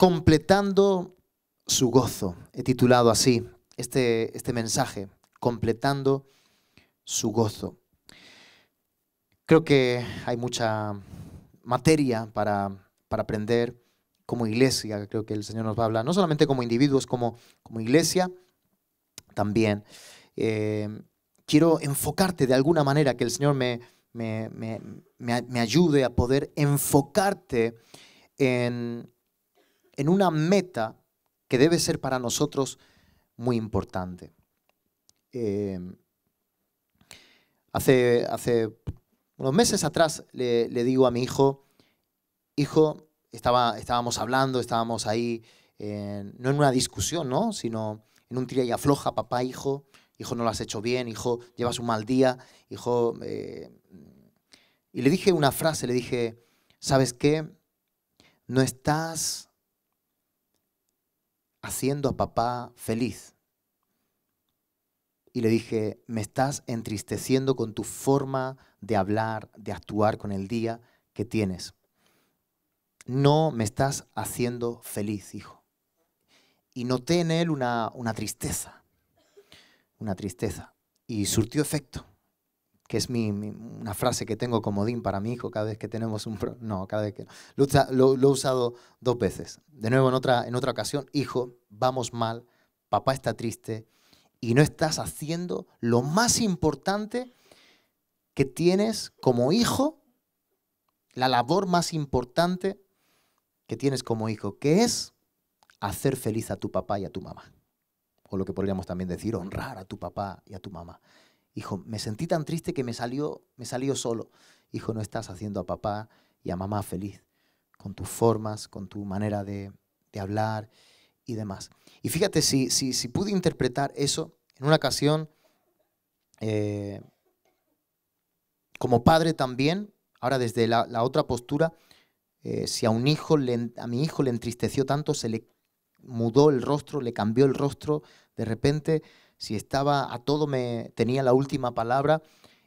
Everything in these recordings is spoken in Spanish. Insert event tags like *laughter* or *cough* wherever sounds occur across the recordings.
Completando su gozo. He titulado así este, este mensaje, Completando su gozo. Creo que hay mucha materia para, aprender como iglesia, creo que el Señor nos va a hablar, no solamente como individuos, como, como iglesia también. Eh, quiero enfocarte de alguna manera, que el Señor me, me ayude a poder enfocarte en, en una meta que debe ser para nosotros muy importante. Em, hace, hace unos meses atrás le, digo a mi hijo, hijo, estábamos hablando, estábamos ahí, no en una discusión, ¿no? sino en un tira y afloja, papá, hijo, hijo, no lo has hecho bien, hijo, llevas un mal día, hijo... Eh". y le dije una frase, le dije, ¿sabes qué? No estás haciendo a papá feliz. Y le dije, me estás entristeciendo con tu forma de hablar, de actuar con el día que tienes. No me estás haciendo feliz, hijo. Y noté en él una, una tristeza, una tristeza. Y surtió efecto que es mi, una frase que tengo como DIN para mi hijo cada vez que tenemos un... No, cada vez que... Lo, he usado dos veces. De nuevo, en otra, en otra ocasión, hijo, vamos mal, papá está triste y no estás haciendo lo más importante que tienes como hijo, la labor más importante que tienes como hijo, que es hacer feliz a tu papá y a tu mamá. O lo que podríamos también decir, honrar a tu papá y a tu mamá. Hijo, me sentí tan triste que me salió, me salió solo. Hijo, no estás haciendo a papá y a mamá feliz con tus formas, con tu manera de, hablar y demás. Y fíjate, si, pude interpretar eso en una ocasión, eh, como padre también, ahora desde la, otra postura, eh, si a, un hijo a mi hijo le entristeció tanto, se le mudó el rostro, le cambió el rostro, de repente si estaba a todo, me tenía la última palabra.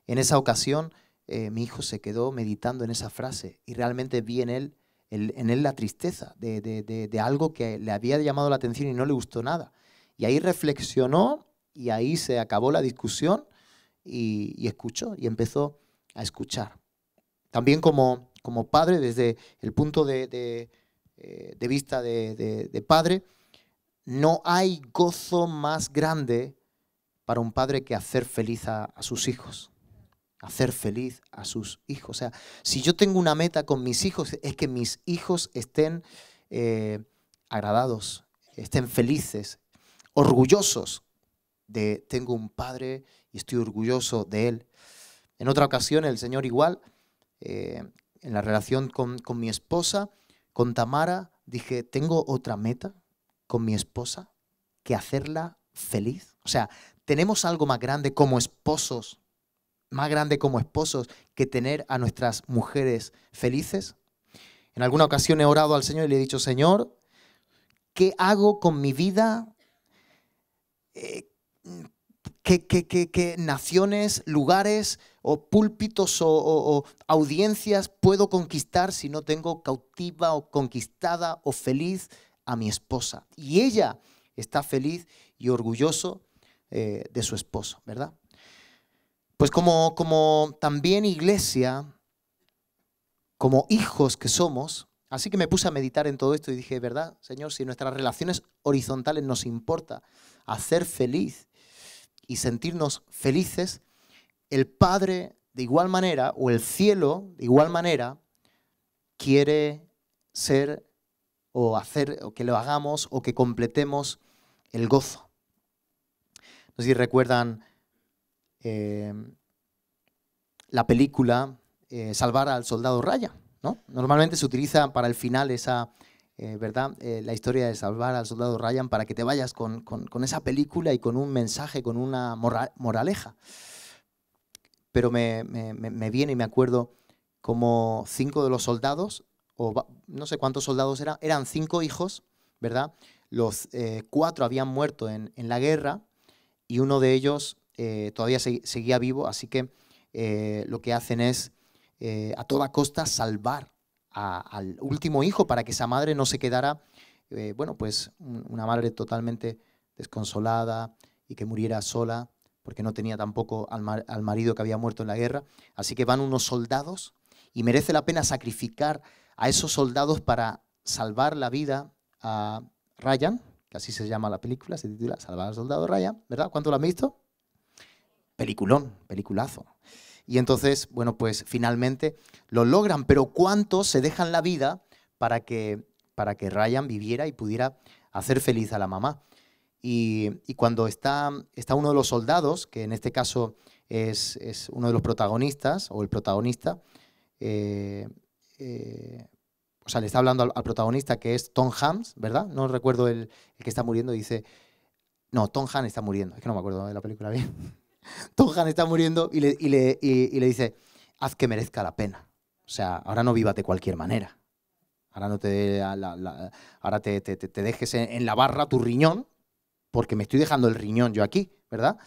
En esa ocasión, eh, mi hijo se quedó meditando en esa frase y realmente vi en él, en él la tristeza de, algo que le había llamado la atención y no le gustó nada. Y ahí reflexionó y ahí se acabó la discusión y, escuchó y empezó a escuchar. También como padre, desde el punto de, eh, vista de padre, no hay gozo más grande para un padre que hacer feliz a, sus hijos. Hacer feliz a sus hijos. O sea, si yo tengo una meta con mis hijos, es que mis hijos estén eh, agradados, estén felices, orgullosos de tengo un padre y estoy orgulloso de él. En otra ocasión, el Señor igual, eh, en la relación con, con mi esposa, con Tamara, dije, tengo otra meta con mi esposa que hacerla feliz. O sea, tenemos algo más grande como esposos, más grande como esposos que tener a nuestras mujeres felices. En alguna ocasión he orado al Señor y le he dicho, Señor, ¿qué hago con mi vida? Eh, qué, naciones, lugares o púlpitos o, o, audiencias puedo conquistar si no tengo cautiva o conquistada o feliz a mi esposa? Y ella está feliz y orgulloso eh, de su esposo, ¿verdad? Pues como, como también iglesia, como hijos que somos, así que me puse a meditar en todo esto y dije, ¿verdad, Señor? Si nuestras relaciones horizontales nos importa hacer feliz y sentirnos felices, el Padre de igual manera, o el cielo de igual manera, quiere ser o hacer o que lo hagamos o que completemos el gozo. No sé si recuerdan em, la película eh, Salvar al Soldado Raya. ¿no? Normalmente se utiliza para el final esa, eh, ¿verdad? Eh, la historia de salvar al soldado Ryan para que te vayas con, esa película y con un mensaje, con una moraleja. Pero me, viene y me acuerdo como cinco de los soldados, o no sé cuántos soldados eran, eran cinco hijos, ¿verdad? Los cuatro habían muerto en la guerra y uno de ellos eh, todavía seguía vivo, así que eh, lo que hacen es eh, a toda costa salvar al último hijo para que esa madre no se quedara, bueno, pues una madre totalmente desconsolada y que muriera sola, porque no tenía tampoco al, al marido que había muerto en la guerra. Así que van unos soldados y merece la pena sacrificar a esos soldados para salvar la vida a Ryan, así se llama la película, se titula Salvar al Soldado Ryan, ¿verdad? ¿Cuánto lo han visto? Peliculón, peliculazo. Y entonces, bueno, pues finalmente lo logran, pero ¿cuántos se dejan la vida para que, para que Ryan viviera y pudiera hacer feliz a la mamá? Y, cuando está, está uno de los soldados, que en este caso es, uno de los protagonistas, o el protagonista, eh, eh o sea, le está hablando al, protagonista que es Tom Hams, ¿verdad? No recuerdo el, que está muriendo, dice, no, Tom Han está muriendo, es que no me acuerdo de la película bien. *laughs* Tom Han está muriendo y le, dice, haz que merezca la pena. O sea, ahora no vivas de cualquier manera. Ahora, no te, ahora te, dejes en, la barra tu riñón, porque me estoy dejando el riñón yo aquí, ¿verdad?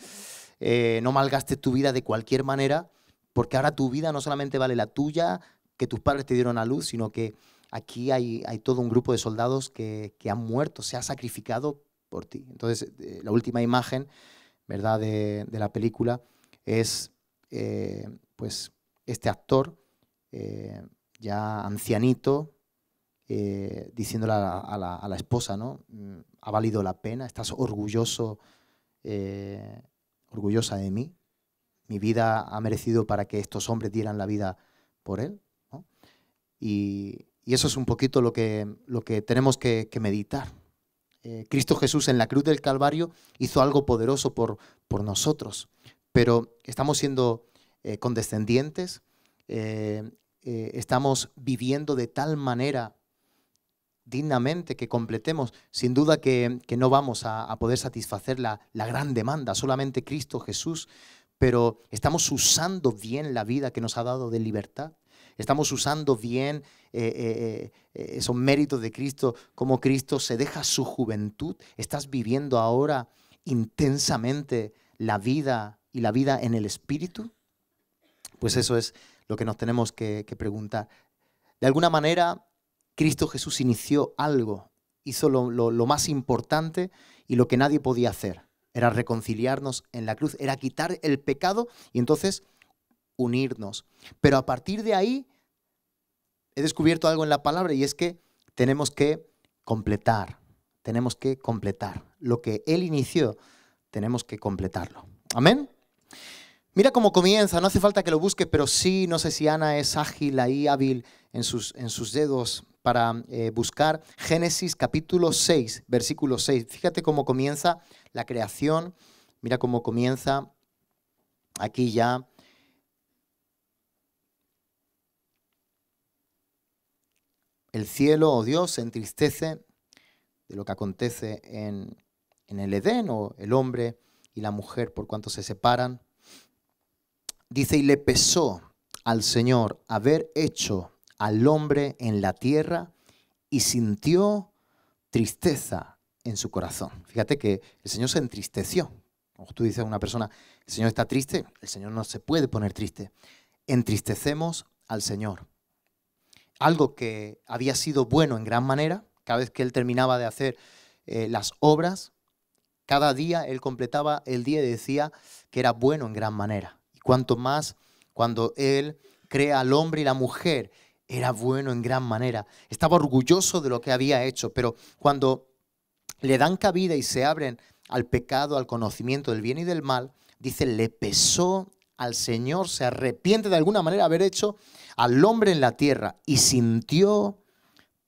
Eh, no malgastes tu vida de cualquier manera, porque ahora tu vida no solamente vale la tuya, que tus padres te dieron a luz, sino que aquí hay, todo un grupo de soldados que, han muerto, se ha sacrificado por ti. Entonces, eh, la última imagen, ¿verdad?, de, la película es, eh, pues, este actor eh, ya ancianito, diciéndole a la, esposa, ¿no? Mm, ha valido la pena, estás orgulloso, orgullosa de mí, mi vida ha merecido para que estos hombres dieran la vida por él. Y, y eso es un poquito lo que, lo que tenemos que, meditar. Eh, Cristo Jesús en la cruz del Calvario hizo algo poderoso por, por nosotros, pero estamos siendo eh, condescendientes, eh, estamos viviendo de tal manera dignamente que completemos. Sin duda que, no vamos a, poder satisfacer la, la gran demanda, solamente Cristo Jesús, pero estamos usando bien la vida que nos ha dado de libertad estamos usando bien esos eh, eh, eh, méritos de Cristo, como Cristo se deja su juventud, estás viviendo ahora intensamente la vida y la vida en el Espíritu. Pues eso es lo que nos tenemos que, preguntar. De alguna manera, Cristo Jesús inició algo, hizo lo más importante y lo que nadie podía hacer. Era reconciliarnos en la cruz, era quitar el pecado y entonces unirnos. Pero a partir de ahí he descubierto algo en la palabra y es que tenemos que completar, tenemos que completar. Lo que Él inició, tenemos que completarlo. Amén. Mira cómo comienza, no hace falta que lo busque, pero sí, no sé si Ana es ágil ahí, hábil en sus, en sus dedos para eh, buscar Génesis capítulo 6, versículo 6. Fíjate cómo comienza la creación, mira cómo comienza aquí ya el cielo o oh Dios se entristece de lo que acontece en, en el Edén o el hombre y la mujer por cuanto se separan. Dice, y le pesó al Señor haber hecho al hombre en la tierra y sintió tristeza en su corazón. Fíjate que el Señor se entristeció. Como tú dices a una persona, el Señor está triste, el Señor no se puede poner triste. Entristecemos al Señor algo que había sido bueno en gran manera, cada vez que él terminaba de hacer eh, las obras, cada día él completaba el día y decía que era bueno en gran manera. Y cuanto más cuando él crea al hombre y la mujer, era bueno en gran manera. Estaba orgulloso de lo que había hecho, pero cuando le dan cabida y se abren al pecado, al conocimiento del bien y del mal, dice, le pesó al Señor, se arrepiente de alguna manera haber hecho al hombre en la tierra y sintió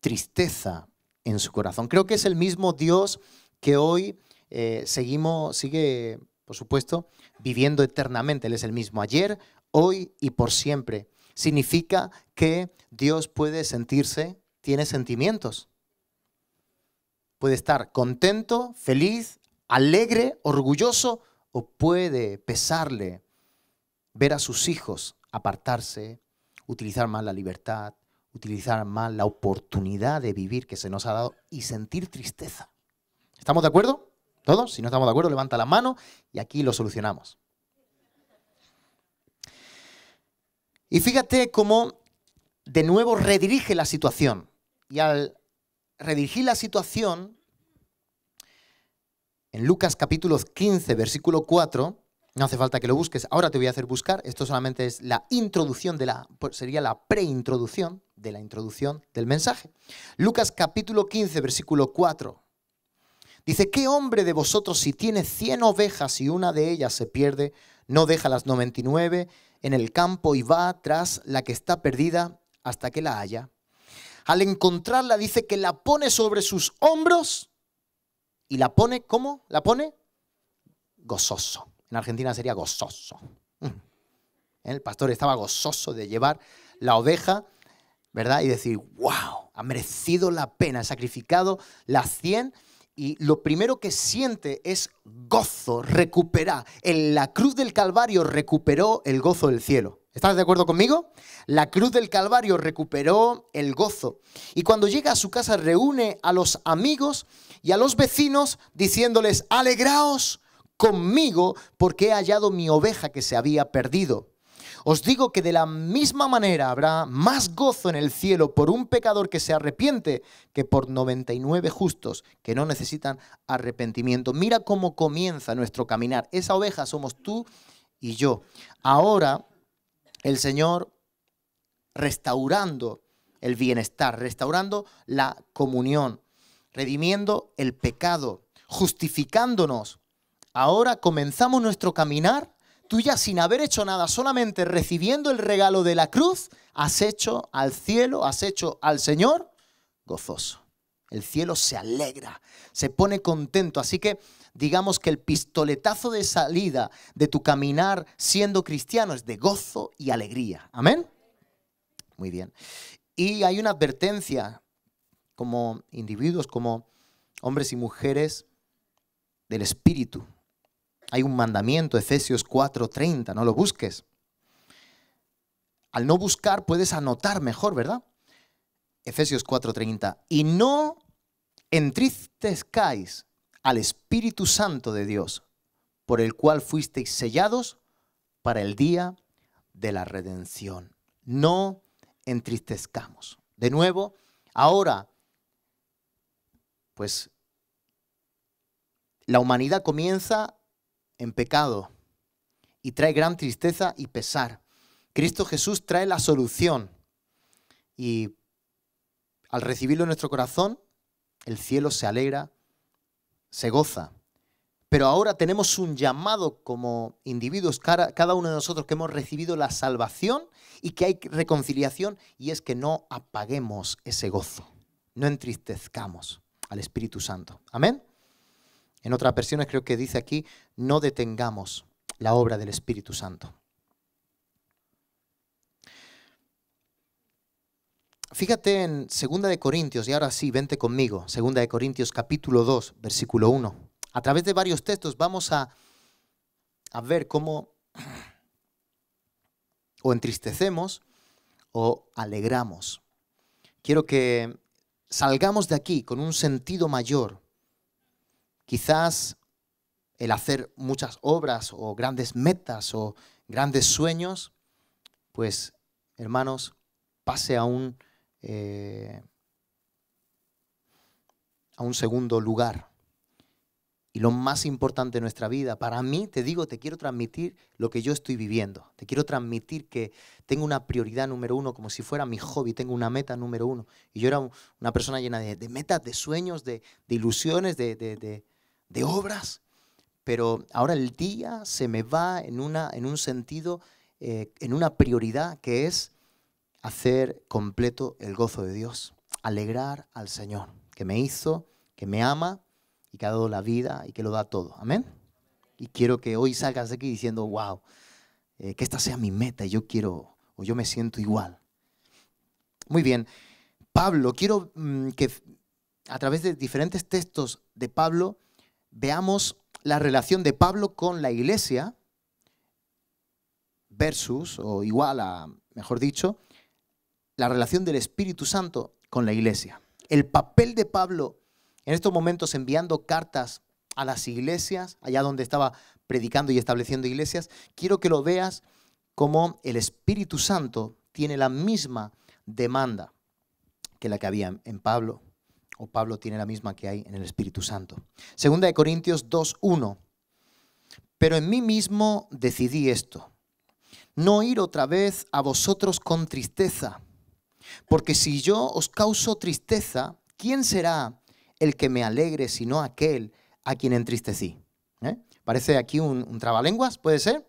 tristeza en su corazón. Creo que es el mismo Dios que hoy eh, seguimos, sigue, por supuesto, viviendo eternamente. Él es el mismo ayer, hoy y por siempre. Significa que Dios puede sentirse, tiene sentimientos. Puede estar contento, feliz, alegre, orgulloso o puede pesarle ver a sus hijos apartarse, utilizar más la libertad, utilizar más la oportunidad de vivir que se nos ha dado y sentir tristeza. ¿Estamos de acuerdo? ¿Todos? Si no estamos de acuerdo, levanta la mano y aquí lo solucionamos. Y fíjate cómo de nuevo redirige la situación. Y al redirigir la situación, en Lucas capítulo 15, versículo 4, no hace falta que lo busques. Ahora te voy a hacer buscar. Esto solamente es la introducción de la. Pues, sería la preintroducción de la introducción del mensaje. Lucas capítulo 15, versículo 4. Dice: ¿Qué hombre de vosotros, si tiene 100 ovejas y una de ellas se pierde, no deja las 99 en el campo y va tras la que está perdida hasta que la haya? Al encontrarla, dice que la pone sobre sus hombros y la pone, ¿cómo? La pone gozoso. En Argentina sería gozoso. Mm. El pastor estaba gozoso de llevar la oveja, ¿verdad? Y decir, wow, ha merecido la pena, ha sacrificado las 100 y lo primero que siente es gozo, recuperar. En la cruz del Calvario recuperó el gozo del cielo. ¿Estás de acuerdo conmigo? La cruz del Calvario recuperó el gozo. Y cuando llega a su casa reúne a los amigos y a los vecinos diciéndoles, alegraos conmigo porque he hallado mi oveja que se había perdido. Os digo que de la misma manera habrá más gozo en el cielo por un pecador que se arrepiente que por 99 justos que no necesitan arrepentimiento. Mira cómo comienza nuestro caminar. Esa oveja somos tú y yo. Ahora el Señor restaurando el bienestar, restaurando la comunión, redimiendo el pecado, justificándonos Ahora comenzamos nuestro caminar. Tú ya sin haber hecho nada, solamente recibiendo el regalo de la cruz, has hecho al cielo, has hecho al Señor gozoso. El cielo se alegra, se pone contento. Así que digamos que el pistoletazo de salida de tu caminar siendo cristiano es de gozo y alegría. Amén. Muy bien. Y hay una advertencia como individuos, como hombres y mujeres del Espíritu. Hay un mandamiento, Efesios 4:30, no lo busques. Al no buscar puedes anotar mejor, ¿verdad? Efesios 4:30. Y no entristezcáis al Espíritu Santo de Dios, por el cual fuisteis sellados para el día de la redención. No entristezcamos. De nuevo, ahora, pues la humanidad comienza en pecado y trae gran tristeza y pesar. Cristo Jesús trae la solución y al recibirlo en nuestro corazón, el cielo se alegra, se goza. Pero ahora tenemos un llamado como individuos, cada uno de nosotros que hemos recibido la salvación y que hay reconciliación, y es que no apaguemos ese gozo, no entristezcamos al Espíritu Santo. Amén. En otras versiones creo que dice aquí, no detengamos la obra del Espíritu Santo. Fíjate en 2 de Corintios, y ahora sí, vente conmigo, 2 de Corintios capítulo 2, versículo 1. A través de varios textos vamos a, a ver cómo o entristecemos o alegramos. Quiero que salgamos de aquí con un sentido mayor Quizás el hacer muchas obras o grandes metas o grandes sueños, pues, hermanos, pase a un, eh, a un segundo lugar. Y lo más importante de nuestra vida, para mí, te digo, te quiero transmitir lo que yo estoy viviendo. Te quiero transmitir que tengo una prioridad número uno, como si fuera mi hobby, tengo una meta número uno. Y yo era una persona llena de, metas, de sueños, de, ilusiones, de de obras, pero ahora el día se me va en, una, en un sentido, eh, en una prioridad que es hacer completo el gozo de Dios, alegrar al Señor, que me hizo, que me ama y que ha dado la vida y que lo da todo. Amén. Y quiero que hoy salgas de aquí diciendo, wow, eh, que esta sea mi meta y yo quiero, o yo me siento igual. Muy bien, Pablo, quiero mm, que a través de diferentes textos de Pablo, veamos la relación de Pablo con la iglesia versus, o igual a, mejor dicho, la relación del Espíritu Santo con la iglesia. El papel de Pablo en estos momentos enviando cartas a las iglesias, allá donde estaba predicando y estableciendo iglesias, quiero que lo veas como el Espíritu Santo tiene la misma demanda que la que había en Pablo o Pablo tiene la misma que hay en el Espíritu Santo. Segunda de Corintios 2.1. Pero en mí mismo decidí esto, no ir otra vez a vosotros con tristeza, porque si yo os causo tristeza, ¿quién será el que me alegre sino aquel a quien entristecí? ¿Eh? Parece aquí un, un trabalenguas, ¿puede ser?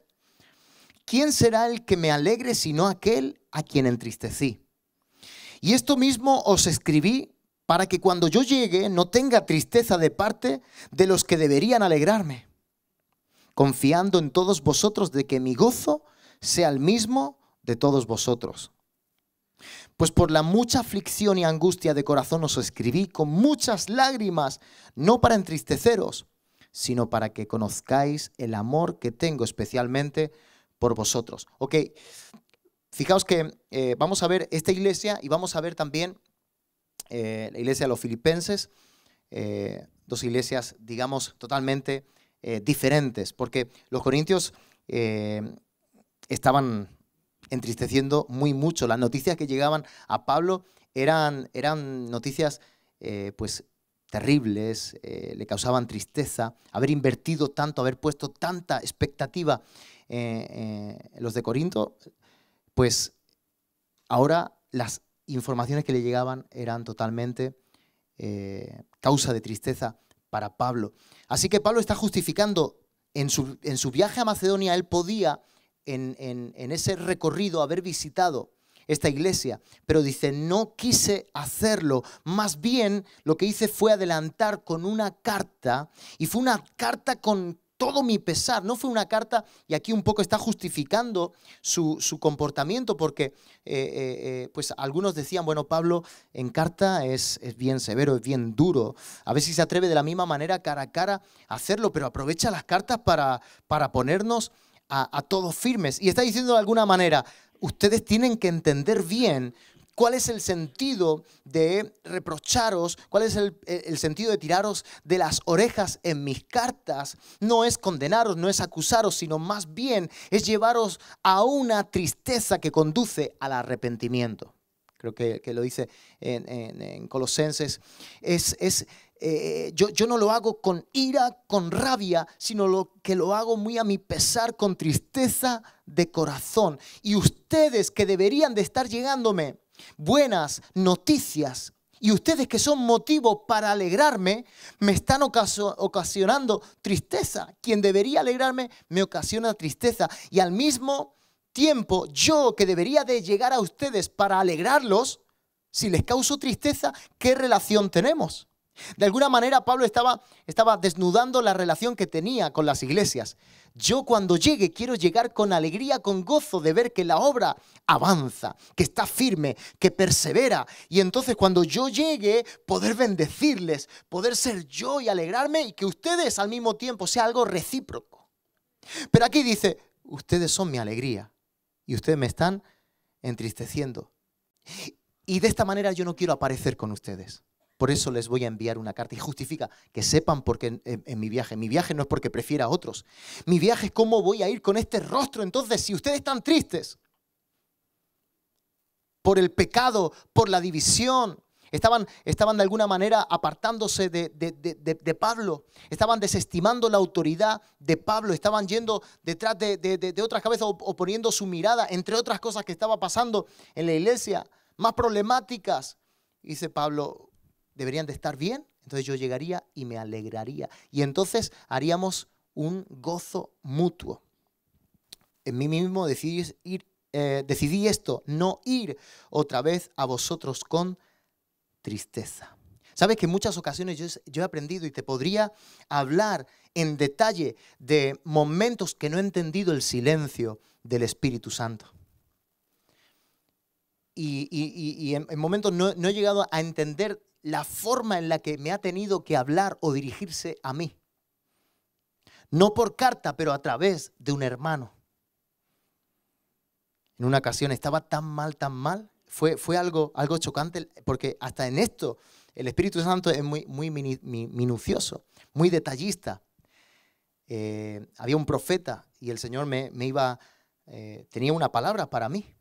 ¿Quién será el que me alegre sino aquel a quien entristecí? Y esto mismo os escribí para que cuando yo llegue no tenga tristeza de parte de los que deberían alegrarme, confiando en todos vosotros de que mi gozo sea el mismo de todos vosotros. Pues por la mucha aflicción y angustia de corazón os escribí con muchas lágrimas, no para entristeceros, sino para que conozcáis el amor que tengo especialmente por vosotros. Ok, fijaos que eh, vamos a ver esta iglesia y vamos a ver también eh, la iglesia de los filipenses, eh, dos iglesias, digamos, totalmente eh, diferentes, porque los corintios estaban entristeciendo muy mucho. Las noticias que llegaban a Pablo eran, eran noticias, pues, terribles, le causaban tristeza, haber invertido tanto, haber puesto tanta expectativa en los de Corinto, pues ahora las informaciones que le llegaban eran totalmente eh, causa de tristeza para Pablo. Así que Pablo está justificando en su, viaje a Macedonia, él podía en ese recorrido haber visitado esta iglesia, pero dice, no quise hacerlo, más bien lo que hice fue adelantar con una carta, y fue una carta con todo mi pesar. No fue una carta, y aquí un poco está justificando su, comportamiento, porque eh, eh, eh, pues algunos decían, bueno, Pablo en carta es, es, bien severo, es bien duro. A ver si se atreve de la misma manera cara a cara a hacerlo, pero aprovecha las cartas para, para ponernos a, a todos firmes. Y está diciendo de alguna manera, ustedes tienen que entender bien ¿Cuál es el sentido de reprocharos? ¿Cuál es el, sentido de tiraros de las orejas en mis cartas? No es condenaros, no es acusaros, sino más bien es llevaros a una tristeza que conduce al arrepentimiento. Creo que, lo dice en, Colosenses. Es, eh, yo, no lo hago con ira, con rabia, sino lo que lo hago muy a mi pesar, con tristeza de corazón. Y ustedes que deberían de estar llegándome buenas noticias y ustedes que son motivo para alegrarme, me están ocasionando tristeza. Quien debería alegrarme me ocasiona tristeza. Y al mismo tiempo, yo que debería de llegar a ustedes para alegrarlos, si les causo tristeza, ¿qué relación tenemos? De alguna manera Pablo estaba, desnudando la relación que tenía con las iglesias. Yo cuando llegue quiero llegar con alegría, con gozo de ver que la obra avanza, que está firme, que persevera. Y entonces cuando yo llegue, poder bendecirles, poder ser yo y alegrarme y que ustedes al mismo tiempo sea algo recíproco. Pero aquí dice, ustedes son mi alegría y ustedes me están entristeciendo. Y de esta manera yo no quiero aparecer con ustedes por eso les voy a enviar una carta. Y justifica que sepan por qué en, mi viaje. Mi viaje no es porque prefiera a otros. Mi viaje es cómo voy a ir con este rostro. Entonces, si ustedes están tristes por el pecado, por la división, estaban, estaban de alguna manera apartándose de, Pablo, estaban desestimando la autoridad de Pablo, estaban yendo detrás de, otras cabezas o, o poniendo su mirada, entre otras cosas que estaba pasando en la iglesia, más problemáticas. Dice Pablo, deberían de estar bien, entonces yo llegaría y me alegraría. Y entonces haríamos un gozo mutuo. En mí mismo decidí, ir, eh, decidí esto, no ir otra vez a vosotros con tristeza. Sabes que en muchas ocasiones yo, he aprendido y te podría hablar en detalle de momentos que no he entendido el silencio del Espíritu Santo. Y, en, momentos no, no he llegado a entender la forma en la que me ha tenido que hablar o dirigirse a mí. No por carta, pero a través de un hermano. En una ocasión estaba tan mal, tan mal. Fue, fue algo, algo chocante, porque hasta en esto el Espíritu Santo es muy, muy minucioso, muy detallista. Eh, había un profeta y el Señor me, iba, eh, tenía una palabra para mí.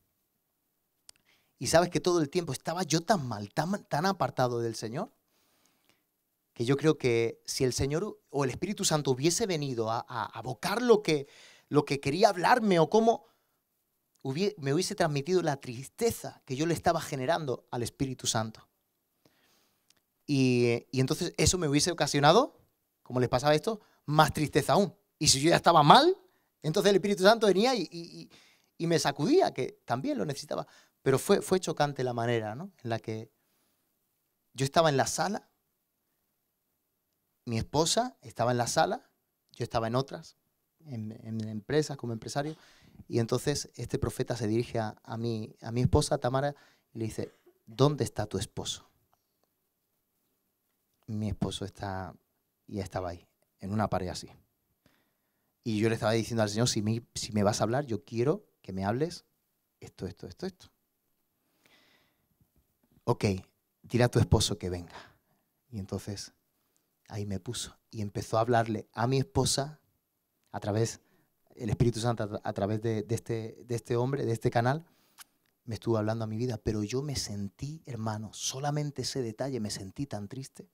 Y sabes que todo el tiempo estaba yo tan mal, tan, apartado del Señor, que yo creo que si el Señor o el Espíritu Santo hubiese venido a, abocar lo que, lo que quería hablarme o cómo, me hubiese transmitido la tristeza que yo le estaba generando al Espíritu Santo. Y, entonces eso me hubiese ocasionado, como les pasaba esto, más tristeza aún. Y si yo ya estaba mal, entonces el Espíritu Santo venía y, me sacudía, que también lo necesitaba. Pero fue, fue chocante la manera ¿no? en la que yo estaba en la sala, mi esposa estaba en la sala, yo estaba en otras, en, empresas, como empresario, y entonces este profeta se dirige a, mi, a mi esposa, Tamara, y le dice, ¿dónde está tu esposo? Mi esposo está, ya estaba ahí, en una pared así. Y yo le estaba diciendo al Señor, si me vas a hablar, yo quiero que me hables esto, esto, esto, esto ok, dile a tu esposo que venga. Y entonces ahí me puso y empezó a hablarle a mi esposa a través, el Espíritu Santo a través de, este, de este hombre, de este canal, me estuvo hablando a mi vida, pero yo me sentí, hermano, solamente ese detalle me sentí tan triste.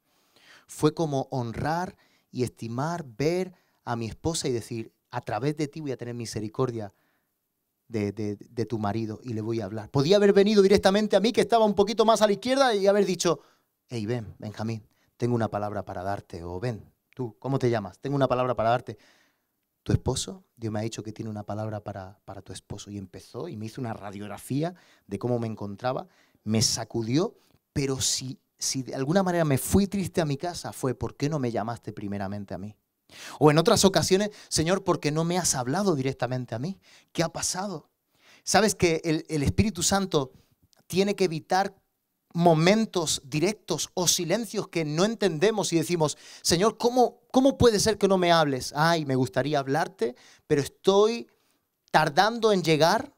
Fue como honrar y estimar, ver a mi esposa y decir, a través de ti voy a tener misericordia de, tu marido y le voy a hablar. Podía haber venido directamente a mí, que estaba un poquito más a la izquierda, y haber dicho, hey, ven, Benjamín, tengo una palabra para darte. O ven, tú, ¿cómo te llamas? Tengo una palabra para darte. ¿Tu esposo? Dios me ha dicho que tiene una palabra para, para tu esposo. Y empezó y me hizo una radiografía de cómo me encontraba, me sacudió, pero si, si de alguna manera me fui triste a mi casa fue, porque no me llamaste primeramente a mí? O en otras ocasiones, Señor, porque no me has hablado directamente a mí. ¿Qué ha pasado? Sabes que el, Espíritu Santo tiene que evitar momentos directos o silencios que no entendemos y decimos, Señor, ¿cómo, ¿cómo puede ser que no me hables? Ay, me gustaría hablarte, pero estoy tardando en llegar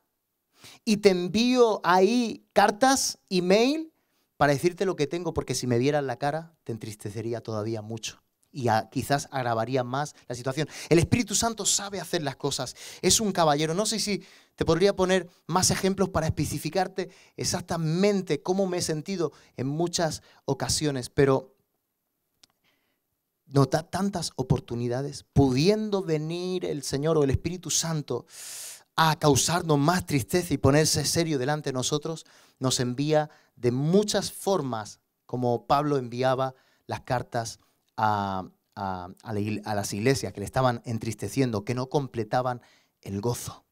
y te envío ahí cartas, email, para decirte lo que tengo, porque si me vieras la cara, te entristecería todavía mucho y quizás agravaría más la situación. El Espíritu Santo sabe hacer las cosas, es un caballero. No sé si te podría poner más ejemplos para especificarte exactamente cómo me he sentido en muchas ocasiones, pero notar tantas oportunidades, pudiendo venir el Señor o el Espíritu Santo a causarnos más tristeza y ponerse serio delante de nosotros, nos envía de muchas formas, como Pablo enviaba las cartas a, las iglesias que le estaban entristeciendo, que no completaban el gozo.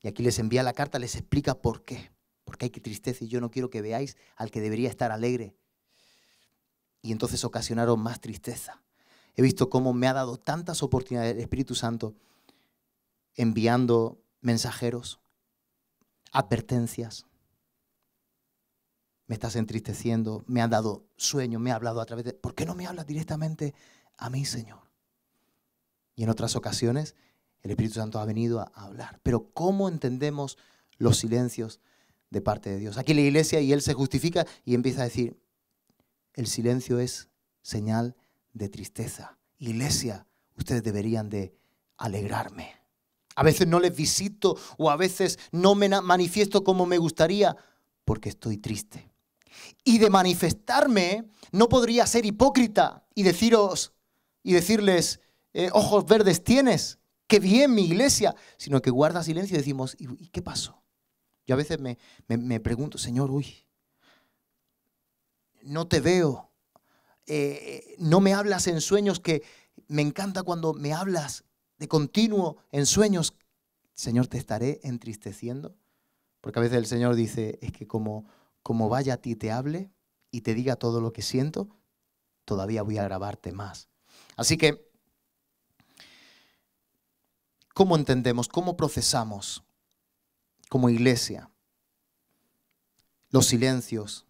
Y aquí les envía la carta, les explica por qué. Porque hay que tristeza y yo no quiero que veáis al que debería estar alegre. Y entonces ocasionaron más tristeza. He visto cómo me ha dado tantas oportunidades el Espíritu Santo enviando mensajeros, advertencias, estás entristeciendo, me ha dado sueño, me ha hablado a través de... ¿Por qué no me hablas directamente a mí, Señor? Y en otras ocasiones el Espíritu Santo ha venido a hablar. Pero ¿cómo entendemos los silencios de parte de Dios? Aquí la iglesia y él se justifica y empieza a decir, el silencio es señal de tristeza. Iglesia, ustedes deberían de alegrarme. A veces no les visito o a veces no me manifiesto como me gustaría porque estoy triste y de manifestarme, no podría ser hipócrita y deciros y decirles, eh, ojos verdes tienes, qué bien mi iglesia, sino que guarda silencio y decimos, ¿y, qué pasó? Yo a veces me, me, pregunto, Señor, uy, no te veo, eh, no me hablas en sueños que me encanta cuando me hablas de continuo en sueños. Señor, te estaré entristeciendo. Porque a veces el Señor dice, es que como como vaya a ti te hable y te diga todo lo que siento, todavía voy a grabarte más. Así que, ¿cómo entendemos, cómo procesamos como iglesia los silencios?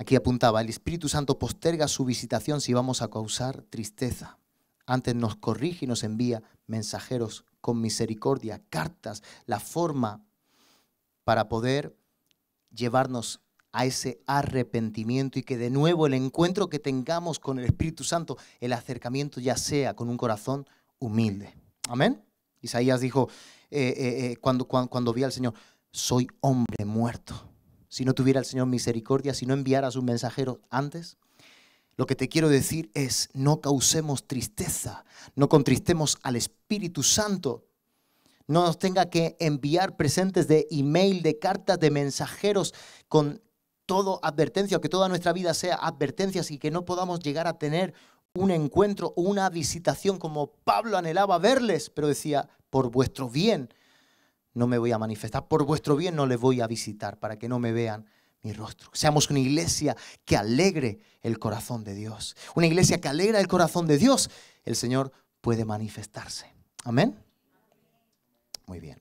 Aquí apuntaba, el Espíritu Santo posterga su visitación si vamos a causar tristeza. Antes nos corrige y nos envía mensajeros con misericordia, cartas, la forma para poder llevarnos a ese arrepentimiento y que de nuevo el encuentro que tengamos con el Espíritu Santo, el acercamiento ya sea con un corazón humilde. Amén. Isaías dijo eh, eh, eh, cuando, cuando, vi al Señor, soy hombre muerto. Si no tuviera el Señor misericordia, si no enviara a mensajero antes, lo que te quiero decir es, no causemos tristeza, no contristemos al Espíritu Santo, no nos tenga que enviar presentes de email, de cartas, de mensajeros con todo advertencia, que toda nuestra vida sea advertencias y que no podamos llegar a tener un encuentro o una visitación como Pablo anhelaba verles, pero decía, por vuestro bien no me voy a manifestar, por vuestro bien no les voy a visitar para que no me vean mi rostro. Seamos una iglesia que alegre el corazón de Dios. Una iglesia que alegra el corazón de Dios, el Señor puede manifestarse. Amén. Muy bien.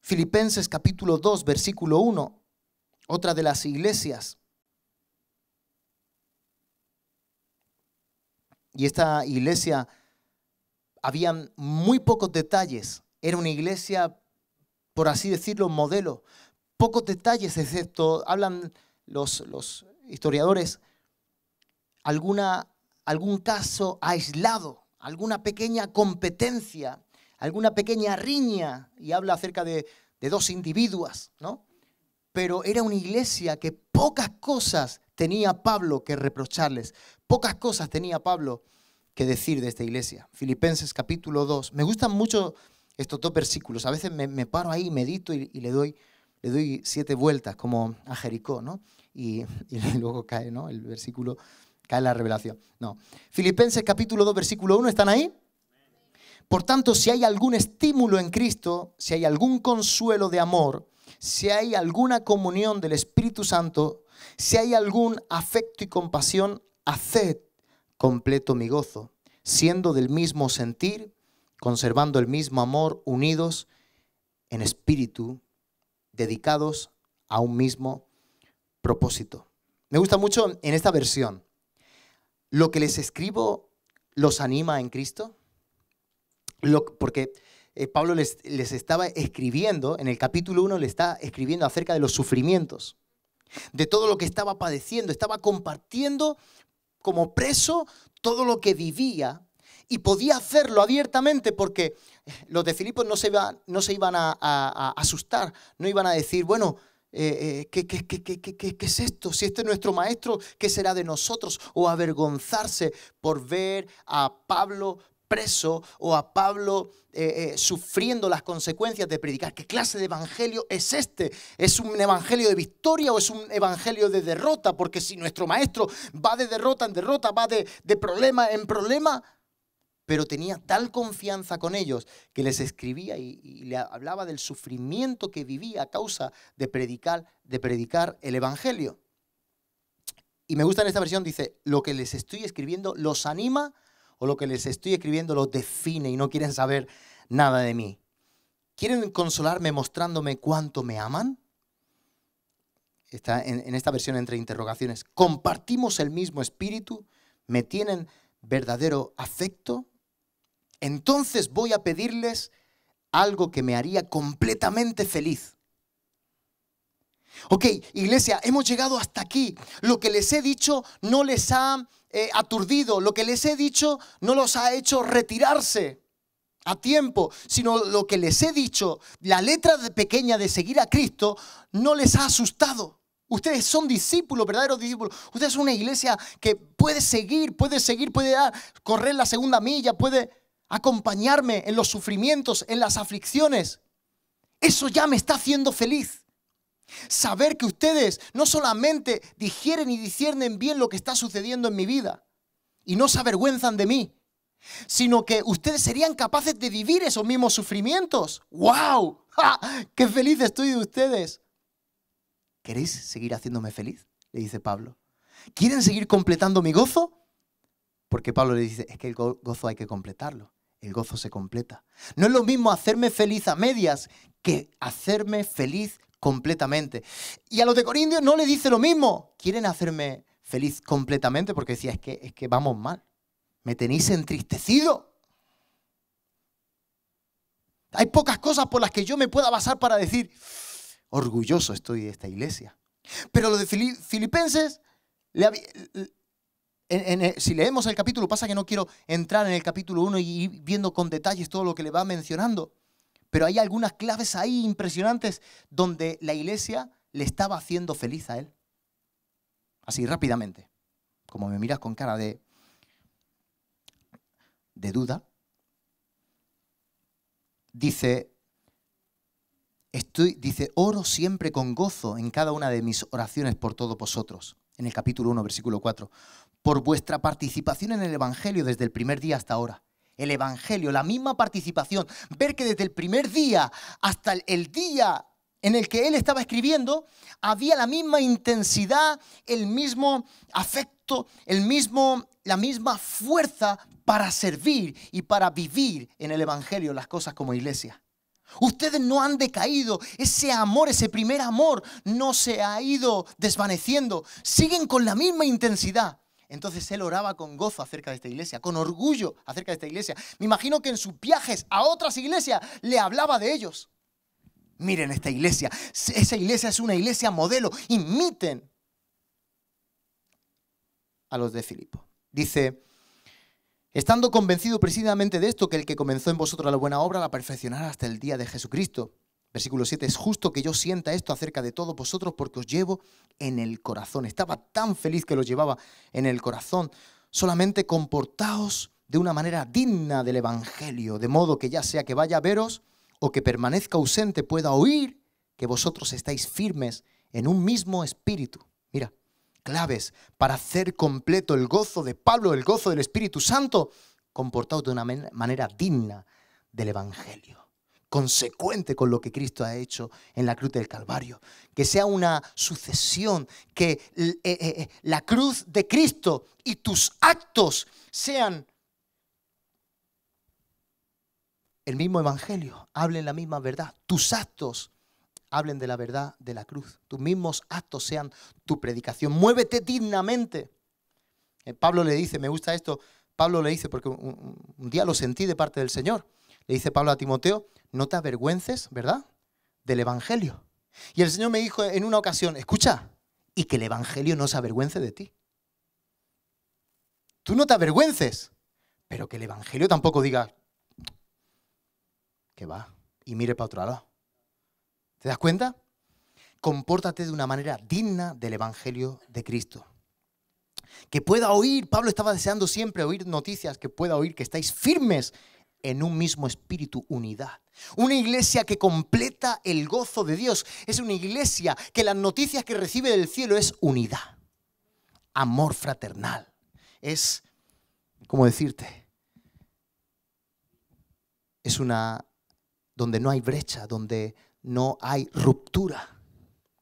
Filipenses capítulo 2, versículo 1, otra de las iglesias. Y esta iglesia, había muy pocos detalles. Era una iglesia, por así decirlo, modelo. Pocos detalles, excepto, hablan los, los historiadores, alguna, algún caso aislado alguna pequeña competencia, alguna pequeña riña, y habla acerca de, dos individuas, ¿no? Pero era una iglesia que pocas cosas tenía Pablo que reprocharles, pocas cosas tenía Pablo que decir de esta iglesia. Filipenses capítulo 2. Me gustan mucho estos dos versículos. A veces me, paro ahí, medito y, le, doy, siete vueltas, como a Jericó, ¿no? Y, y *laughs* luego cae ¿no? el versículo Cae la revelación. No. Filipenses capítulo 2, versículo 1, ¿están ahí? Por tanto, si hay algún estímulo en Cristo, si hay algún consuelo de amor, si hay alguna comunión del Espíritu Santo, si hay algún afecto y compasión, haced completo mi gozo, siendo del mismo sentir, conservando el mismo amor, unidos en espíritu, dedicados a un mismo propósito. Me gusta mucho en esta versión, ¿Lo que les escribo los anima en Cristo? porque eh, Pablo les, estaba escribiendo, en el capítulo 1 le está escribiendo acerca de los sufrimientos, de todo lo que estaba padeciendo, estaba compartiendo como preso todo lo que vivía y podía hacerlo abiertamente porque eh, los de Filipos no se, iban, a asustar, no iban a decir, bueno, eh, eh, ¿qué, es esto? Si este es nuestro maestro, ¿qué será de nosotros? O avergonzarse por ver a Pablo preso o a Pablo eh, sufriendo las consecuencias de predicar. ¿Qué clase de evangelio es este? ¿Es un evangelio de victoria o es un evangelio de derrota? Porque si nuestro maestro va de derrota en derrota, va de, de problema en problema, pero tenía tal confianza con ellos que les escribía y, le hablaba del sufrimiento que vivía a causa de predicar, el Evangelio. Y me gusta en esta versión, dice, lo que les estoy escribiendo los anima o lo que les estoy escribiendo los define y no quieren saber nada de mí. ¿Quieren consolarme mostrándome cuánto me aman? Está en esta versión entre interrogaciones. ¿Compartimos el mismo espíritu? ¿Me tienen verdadero afecto? entonces voy a pedirles algo que me haría completamente feliz. Ok, iglesia, hemos llegado hasta aquí. Lo que les he dicho no les ha eh, aturdido, lo que les he dicho no los ha hecho retirarse a tiempo, sino lo que les he dicho, la letra pequeña de seguir a Cristo, no les ha asustado. Ustedes son discípulos, verdaderos discípulos. Ustedes son una iglesia que puede seguir, puede seguir, puede correr la segunda milla, puede acompañarme en los sufrimientos, en las aflicciones. Eso ya me está haciendo feliz. Saber que ustedes no solamente digieren y disciernen bien lo que está sucediendo en mi vida y no se avergüenzan de mí, sino que ustedes serían capaces de vivir esos mismos sufrimientos. ¡Wow! ¡Qué feliz estoy de ustedes! ¿Queréis seguir haciéndome feliz? Le dice Pablo. ¿Quieren seguir completando mi gozo? Porque Pablo le dice, es que el gozo hay que completarlo el gozo se completa. No es lo mismo hacerme feliz a medias que hacerme feliz completamente. Y a los de Corintios no le dice lo mismo. Quieren hacerme feliz completamente porque decía, es que, es que vamos mal. Me tenéis entristecido. Hay pocas cosas por las que yo me pueda basar para decir, orgulloso estoy de esta iglesia. Pero los de Filipenses le eh, si leemos el capítulo, pasa que no quiero entrar en el capítulo 1 y ir viendo con detalles todo lo que le va mencionando, pero hay algunas claves ahí impresionantes donde la iglesia le estaba haciendo feliz a él. Así rápidamente, como me miras con cara de, de duda, dice, estoy, dice, oro siempre con gozo en cada una de mis oraciones por todos vosotros en el capítulo 1, versículo 4, por vuestra participación en el Evangelio desde el primer día hasta ahora. El Evangelio, la misma participación, ver que desde el primer día hasta el día en el que él estaba escribiendo, había la misma intensidad, el mismo afecto, el mismo, la misma fuerza para servir y para vivir en el Evangelio las cosas como iglesia. Ustedes no han decaído. Ese amor, ese primer amor, no se ha ido desvaneciendo. Siguen con la misma intensidad. Entonces él oraba con gozo acerca de esta iglesia, con orgullo acerca de esta iglesia. Me imagino que en sus viajes a otras iglesias le hablaba de ellos. Miren esta iglesia. Esa iglesia es una iglesia modelo. Imiten a los de Filipo. Dice, Estando convencido precisamente de esto, que el que comenzó en vosotros la buena obra la perfeccionará hasta el día de Jesucristo. Versículo 7, es justo que yo sienta esto acerca de todos vosotros porque os llevo en el corazón. Estaba tan feliz que los llevaba en el corazón. Solamente comportaos de una manera digna del Evangelio, de modo que ya sea que vaya a veros o que permanezca ausente pueda oír que vosotros estáis firmes en un mismo espíritu. Mira, claves para hacer completo el gozo de Pablo, el gozo del Espíritu Santo, comportado de una manera digna del Evangelio, consecuente con lo que Cristo ha hecho en la cruz del Calvario. Que sea una sucesión, que eh, eh, eh, la cruz de Cristo y tus actos sean el mismo Evangelio, hablen la misma verdad, tus actos hablen de la verdad de la cruz. Tus mismos actos sean tu predicación. Muévete dignamente. Eh, Pablo le dice, me gusta esto, Pablo le dice, porque un, día lo sentí de parte del Señor. Le dice Pablo a Timoteo, no te avergüences, ¿verdad? Del Evangelio. Y el Señor me dijo en una ocasión, escucha, y que el Evangelio no se avergüence de ti. Tú no te avergüences, pero que el Evangelio tampoco diga, que va, y mire para otro lado. ¿Te das cuenta? Compórtate de una manera digna del Evangelio de Cristo. Que pueda oír, Pablo estaba deseando siempre oír noticias, que pueda oír que estáis firmes en un mismo espíritu, unidad. Una iglesia que completa el gozo de Dios. Es una iglesia que las noticias que recibe del cielo es unidad, amor fraternal. Es, ¿cómo decirte? Es una donde no hay brecha, donde, no hay ruptura,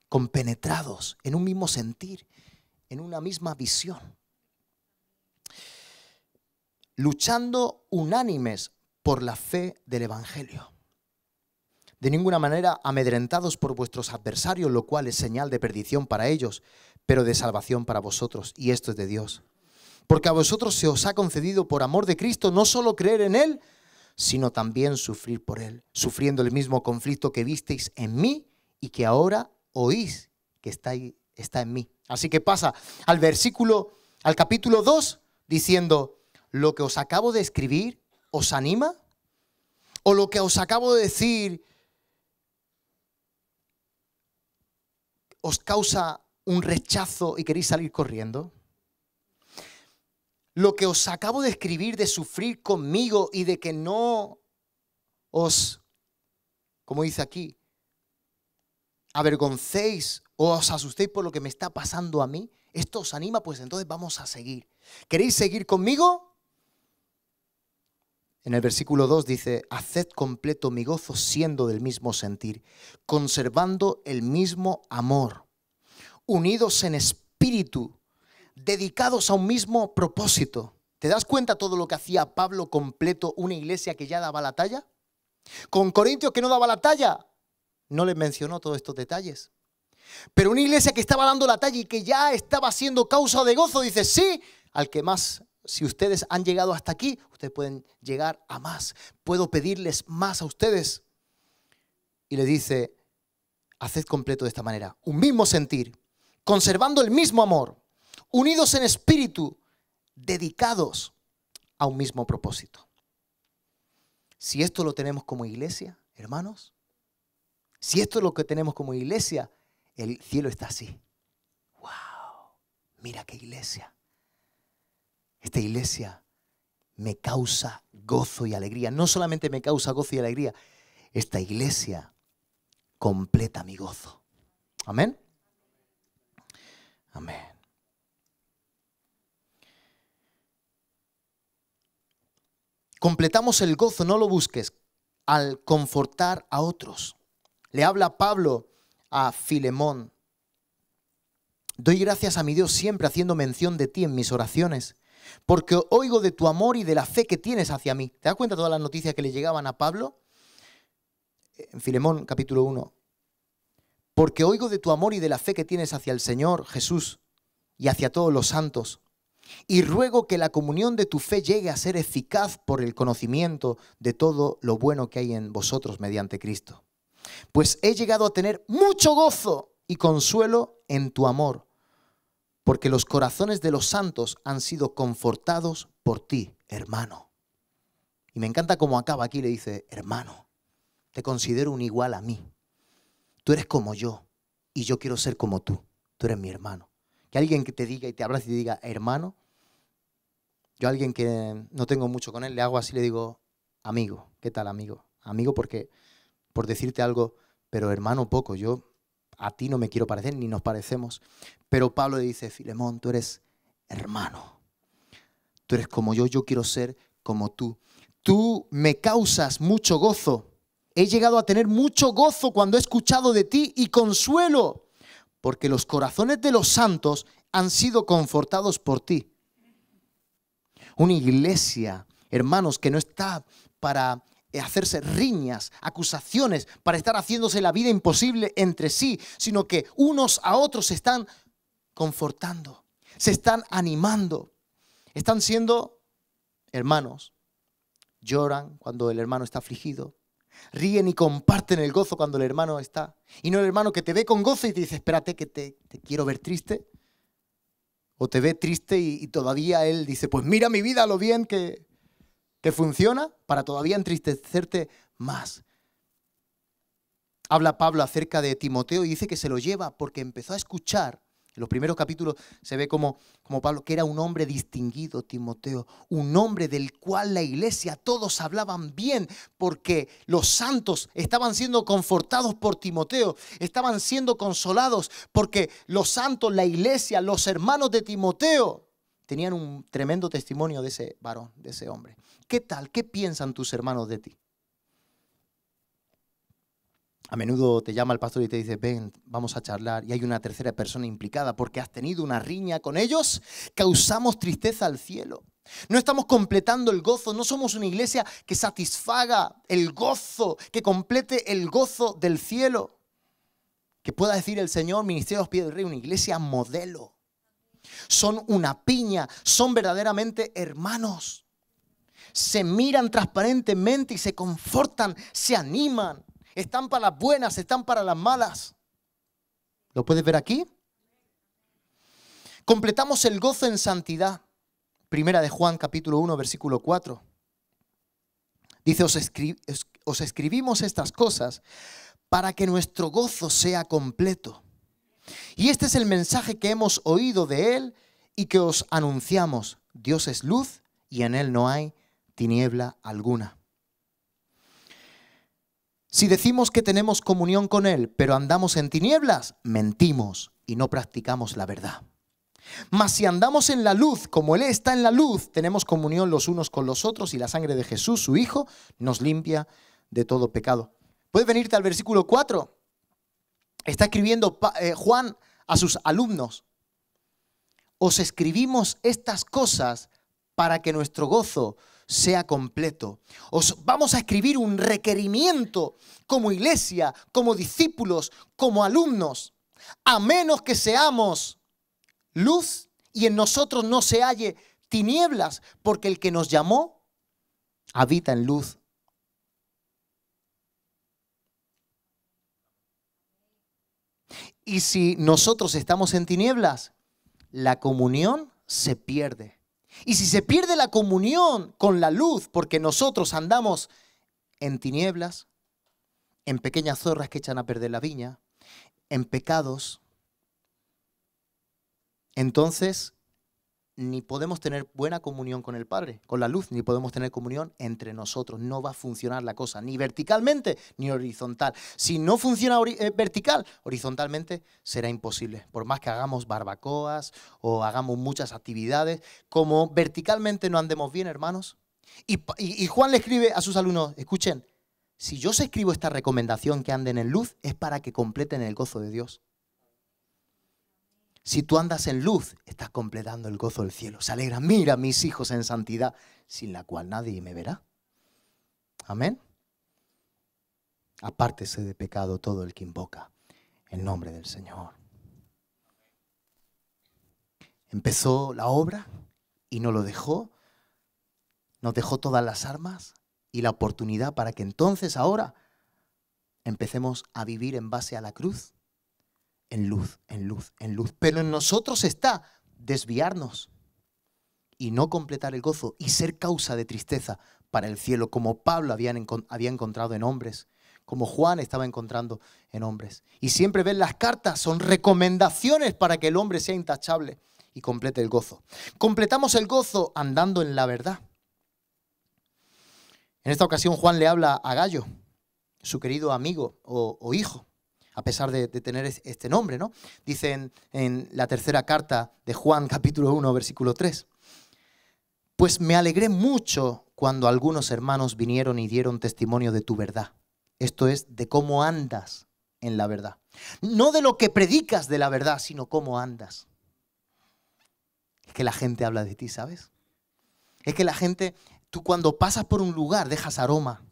compenetrados en un mismo sentir, en una misma visión. Luchando unánimes por la fe del Evangelio. De ninguna manera amedrentados por vuestros adversarios, lo cual es señal de perdición para ellos, pero de salvación para vosotros, y esto es de Dios. Porque a vosotros se os ha concedido por amor de Cristo no solo creer en Él, sino también sufrir por él, sufriendo el mismo conflicto que visteis en mí y que ahora oís que está, en mí. Así que pasa al versículo, al capítulo 2, diciendo, lo que os acabo de escribir os anima, o lo que os acabo de decir os causa un rechazo y queréis salir corriendo. Lo que os acabo de escribir de sufrir conmigo y de que no os, como dice aquí, avergoncéis o os asustéis por lo que me está pasando a mí, esto os anima, pues entonces vamos a seguir. ¿Queréis seguir conmigo? En el versículo 2 dice, haced completo mi gozo siendo del mismo sentir, conservando el mismo amor, unidos en espíritu, dedicados a un mismo propósito. ¿Te das cuenta todo lo que hacía Pablo completo una iglesia que ya daba la talla? Con Corintios que no daba la talla. No les mencionó todos estos detalles. Pero una iglesia que estaba dando la talla y que ya estaba siendo causa de gozo, dice, sí, al que más, si ustedes han llegado hasta aquí, ustedes pueden llegar a más. Puedo pedirles más a ustedes. Y le dice, haced completo de esta manera, un mismo sentir, conservando el mismo amor, unidos en espíritu, dedicados a un mismo propósito. Si esto lo tenemos como iglesia, hermanos, si esto es lo que tenemos como iglesia, el cielo está así. ¡Wow! Mira qué iglesia. Esta iglesia me causa gozo y alegría. No solamente me causa gozo y alegría, esta iglesia completa mi gozo. Amén. Amén. Completamos el gozo, no lo busques, al confortar a otros. Le habla Pablo a Filemón. Doy gracias a mi Dios siempre haciendo mención de ti en mis oraciones, porque oigo de tu amor y de la fe que tienes hacia mí. ¿Te das cuenta de todas las noticias que le llegaban a Pablo? En Filemón capítulo 1. Porque oigo de tu amor y de la fe que tienes hacia el Señor Jesús y hacia todos los santos y ruego que la comunión de tu fe llegue a ser eficaz por el conocimiento de todo lo bueno que hay en vosotros mediante Cristo. Pues he llegado a tener mucho gozo y consuelo en tu amor, porque los corazones de los santos han sido confortados por ti, hermano. Y me encanta cómo acaba aquí, le dice, hermano, te considero un igual a mí. Tú eres como yo y yo quiero ser como tú. Tú eres mi hermano. Que alguien que te diga y te abrace y te diga, hermano, yo a alguien que no tengo mucho con él, le hago así, le digo, amigo, ¿qué tal amigo? Amigo porque, por decirte algo, pero hermano poco, yo a ti no me quiero parecer, ni nos parecemos. Pero Pablo le dice, Filemón, tú eres hermano. Tú eres como yo, yo quiero ser como tú. Tú me causas mucho gozo. He llegado a tener mucho gozo cuando he escuchado de ti y consuelo porque los corazones de los santos han sido confortados por ti. Una iglesia, hermanos, que no está para hacerse riñas, acusaciones, para estar haciéndose la vida imposible entre sí, sino que unos a otros se están confortando, se están animando, están siendo hermanos, lloran cuando el hermano está afligido, Ríen y comparten el gozo cuando el hermano está. Y no el hermano que te ve con gozo y te dice, espérate que te, quiero ver triste. O te ve triste y, todavía él dice, pues mira mi vida, lo bien que, te funciona, para todavía entristecerte más. Habla Pablo acerca de Timoteo y dice que se lo lleva porque empezó a escuchar en los primeros capítulos se ve como, como Pablo, que era un hombre distinguido, Timoteo, un hombre del cual la iglesia todos hablaban bien, porque los santos estaban siendo confortados por Timoteo, estaban siendo consolados, porque los santos, la iglesia, los hermanos de Timoteo tenían un tremendo testimonio de ese varón, de ese hombre. ¿Qué tal? ¿Qué piensan tus hermanos de ti? a menudo te llama el pastor y te dice, ven, vamos a charlar, y hay una tercera persona implicada porque has tenido una riña con ellos, causamos tristeza al cielo. No estamos completando el gozo, no somos una iglesia que satisfaga el gozo, que complete el gozo del cielo. Que pueda decir el Señor, los pies del Rey, una iglesia modelo. Son una piña, son verdaderamente hermanos. Se miran transparentemente y se confortan, se animan. Están para las buenas, están para las malas. ¿Lo puedes ver aquí? Completamos el gozo en santidad. Primera de Juan capítulo 1 versículo 4. Dice, os, os escribimos estas cosas para que nuestro gozo sea completo. Y este es el mensaje que hemos oído de Él y que os anunciamos. Dios es luz y en Él no hay tiniebla alguna. Si decimos que tenemos comunión con Él, pero andamos en tinieblas, mentimos y no practicamos la verdad. Mas si andamos en la luz, como Él está en la luz, tenemos comunión los unos con los otros y la sangre de Jesús, su Hijo, nos limpia de todo pecado. Puedes venirte al versículo 4. Está escribiendo eh, Juan a sus alumnos. Os escribimos estas cosas para que nuestro gozo sea completo. Os vamos a escribir un requerimiento como iglesia, como discípulos, como alumnos, a menos que seamos luz y en nosotros no se halle tinieblas, porque el que nos llamó habita en luz. Y si nosotros estamos en tinieblas, la comunión se pierde. Y si se pierde la comunión con la luz, porque nosotros andamos en tinieblas, en pequeñas zorras que echan a perder la viña, en pecados, entonces ni podemos tener buena comunión con el Padre, con la luz, ni podemos tener comunión entre nosotros. No va a funcionar la cosa, ni verticalmente, ni horizontal. Si no funciona eh, vertical, horizontalmente será imposible. Por más que hagamos barbacoas o hagamos muchas actividades, como verticalmente no andemos bien, hermanos. Y, Juan le escribe a sus alumnos, escuchen, si yo se escribo esta recomendación que anden en luz, es para que completen el gozo de Dios. Si tú andas en luz, estás completando el gozo del cielo. Se alegra, mira mis hijos en santidad, sin la cual nadie me verá. Amén. Apártese de pecado todo el que invoca el nombre del Señor. Empezó la obra y no lo dejó. Nos dejó todas las armas y la oportunidad para que entonces ahora empecemos a vivir en base a la cruz en luz, en luz, en luz. Pero en nosotros está desviarnos y no completar el gozo y ser causa de tristeza para el cielo, como Pablo había encontrado en hombres, como Juan estaba encontrando en hombres. Y siempre ven las cartas, son recomendaciones para que el hombre sea intachable y complete el gozo. Completamos el gozo andando en la verdad. En esta ocasión Juan le habla a Gallo, su querido amigo o, o hijo a pesar de, tener este nombre, ¿no? Dice en, en la tercera carta de Juan, *laughs* capítulo 1, versículo 3. Pues me alegré mucho cuando algunos hermanos vinieron y dieron testimonio de tu verdad. Esto es, de cómo andas en la verdad. No de lo que predicas de la verdad, sino cómo andas. Es que la gente habla de ti, ¿sabes? Es que la gente, tú cuando pasas por un lugar dejas aroma.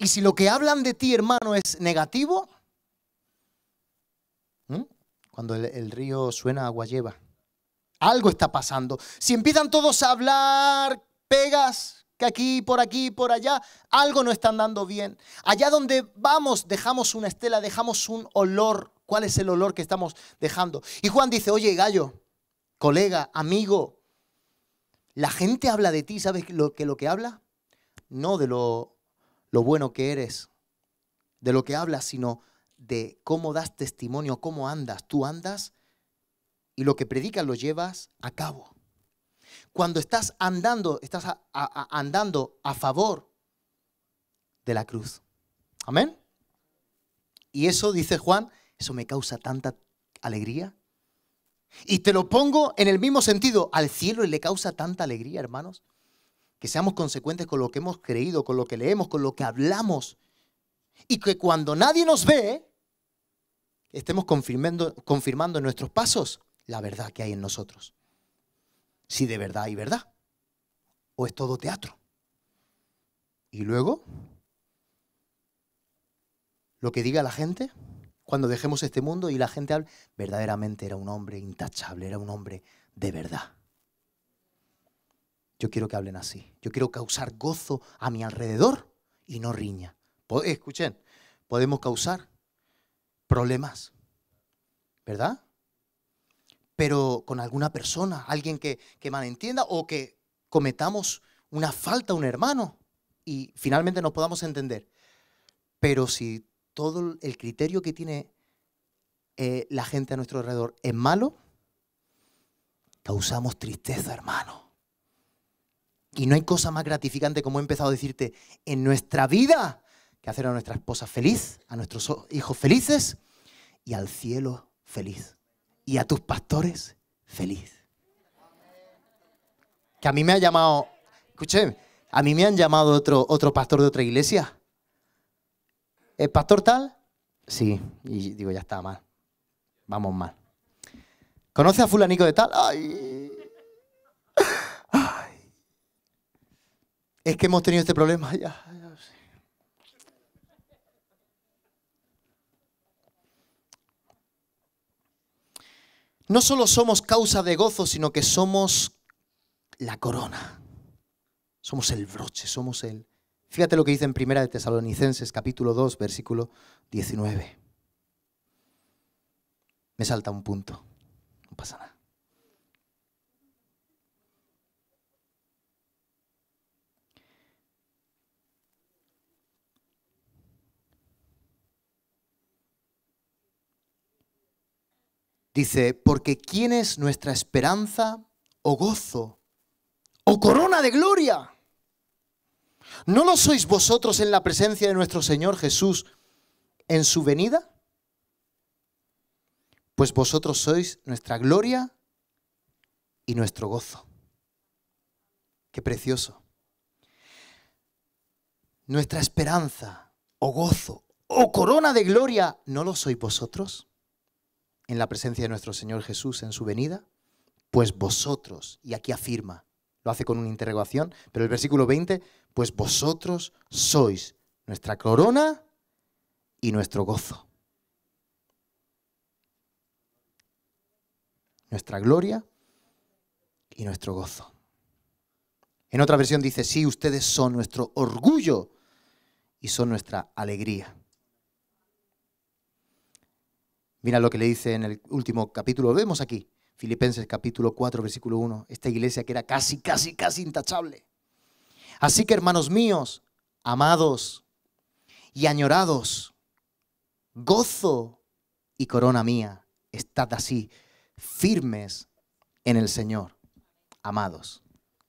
Y si lo que hablan de ti, hermano, es negativo, cuando el, río suena agua lleva, algo está pasando. Si empiezan todos a hablar, pegas que aquí, por aquí, por allá, algo no está andando bien. Allá donde vamos, dejamos una estela, dejamos un olor. ¿Cuál es el olor que estamos dejando? Y Juan dice, oye, gallo, colega, amigo, la gente habla de ti, ¿sabes lo que, lo que habla? No de lo lo bueno que eres, de lo que hablas, sino de cómo das testimonio, cómo andas. Tú andas y lo que predicas lo llevas a cabo. Cuando estás andando, estás andando a favor de la cruz. Amén. Y eso, dice Juan, eso me causa tanta alegría. Y te lo pongo en el mismo sentido, al cielo y le causa tanta alegría, hermanos que seamos consecuentes con lo que hemos creído, con lo que leemos, con lo que hablamos. Y que cuando nadie nos ve, estemos confirmando, en nuestros pasos la verdad que hay en nosotros. Si de verdad hay verdad. O es todo teatro. Y luego, lo que diga la gente, cuando dejemos este mundo y la gente hable, verdaderamente era un hombre intachable, era un hombre de verdad. Yo quiero que hablen así. Yo quiero causar gozo a mi alrededor y no riña. Escuchen, podemos causar problemas, ¿verdad? Pero con alguna persona, alguien que, que malentienda o que cometamos una falta a un hermano y finalmente nos podamos entender. Pero si todo el criterio que tiene eh, la gente a nuestro alrededor es malo, causamos tristeza, hermano. Y no hay cosa más gratificante, como he empezado a decirte, en nuestra vida que hacer a nuestra esposa feliz, a nuestros hijos felices y al cielo feliz. Y a tus pastores feliz. Que a mí me ha llamado, escuchen, a mí me han llamado otro, otro pastor de otra iglesia. ¿El pastor tal? Sí, y digo, ya está mal. Vamos mal. ¿Conoce a fulanico de tal? ¡Ay! es que hemos tenido este problema. Ya, No solo somos causa de gozo, sino que somos la corona. Somos el broche, somos el... Fíjate lo que dice en Primera de Tesalonicenses, capítulo 2, versículo 19. Me salta un punto, no pasa nada. Dice, porque ¿quién es nuestra esperanza o gozo o corona de gloria? ¿No lo sois vosotros en la presencia de nuestro Señor Jesús en su venida? Pues vosotros sois nuestra gloria y nuestro gozo. Qué precioso. Nuestra esperanza o gozo o corona de gloria, ¿no lo sois vosotros? en la presencia de nuestro Señor Jesús en su venida? Pues vosotros, y aquí afirma, lo hace con una interrogación, pero el versículo 20, pues vosotros sois nuestra corona y nuestro gozo. Nuestra gloria y nuestro gozo. En otra versión dice, sí, ustedes son nuestro orgullo y son nuestra alegría. Mira lo que le dice en el último capítulo, vemos aquí, Filipenses capítulo 4, versículo 1, esta iglesia que era casi, casi, casi intachable. Así que hermanos míos, amados y añorados, gozo y corona mía, estad así, firmes en el Señor, amados,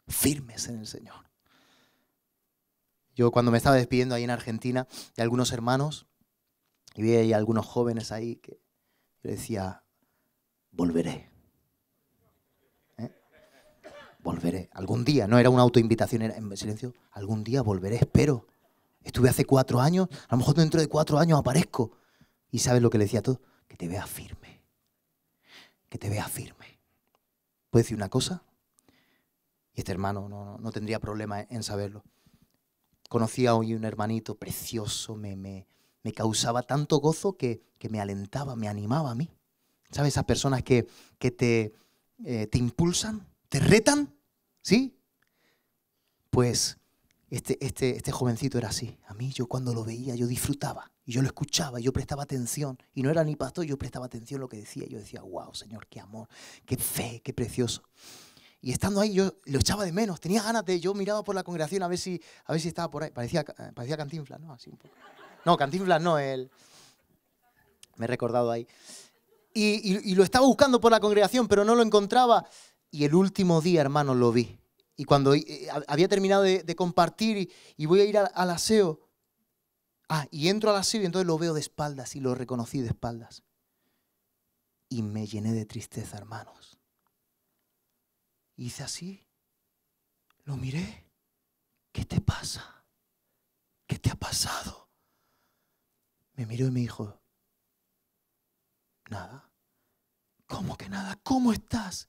firmes en el Señor. Yo cuando me estaba despidiendo ahí en Argentina de algunos hermanos, y vi ahí algunos jóvenes ahí que le decía, volveré. ¿Eh? Volveré. Algún día, no era una autoinvitación, era en silencio, algún día volveré, espero. Estuve hace cuatro años, a lo mejor dentro de cuatro años aparezco. Y sabes lo que le decía a todos, que te vea firme. Que te vea firme. ¿Puedes decir una cosa? Y este hermano no, no tendría problema en saberlo. Conocí hoy un hermanito precioso, me, me, me causaba tanto gozo que, me alentaba, me animaba a mí. ¿Sabes? Esas personas que, que te, eh, te impulsan, te retan, ¿sí? Pues este, este, este jovencito era así. A mí yo cuando lo veía, yo disfrutaba, y yo lo escuchaba, yo prestaba atención, y no era ni pastor, yo prestaba atención a lo que decía, yo decía, wow, Señor, qué amor, qué fe, qué precioso. Y estando ahí yo lo echaba de menos, tenía ganas de, yo miraba por la congregación a ver si, a ver si estaba por ahí, parecía, eh, parecía cantinfla, ¿no? Así un poco. No, Cantinflas no, él. Me he recordado ahí. Y, lo estaba buscando por la congregación, pero no lo encontraba. Y el último día, hermanos, lo vi. Y cuando eh, había terminado de, compartir y, voy a ir al, al, aseo, ah, y entro al aseo y entonces lo veo de espaldas y lo reconocí de espaldas. Y me llené de tristeza, hermanos. Hice así, lo miré. ¿Qué te pasa? ¿Qué te ha pasado? Me miró y me dijo, nada. ¿Cómo que nada? ¿Cómo estás?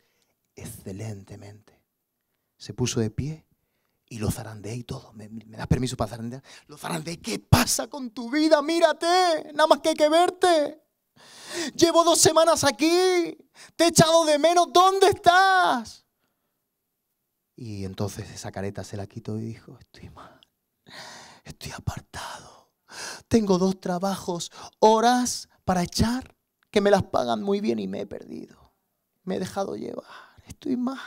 Excelentemente. Se puso de pie y lo zarandeé y todo. ¿Me, me das permiso para zarandear? Lo zarandeé. ¿Qué pasa con tu vida? Mírate. Nada más que hay que verte. Llevo dos semanas aquí. Te he echado de menos. ¿Dónde estás? Y entonces esa careta se la quitó y dijo, estoy mal. Estoy apartado tengo dos trabajos, horas para echar, que me las pagan muy bien y me he perdido. Me he dejado llevar, estoy mal.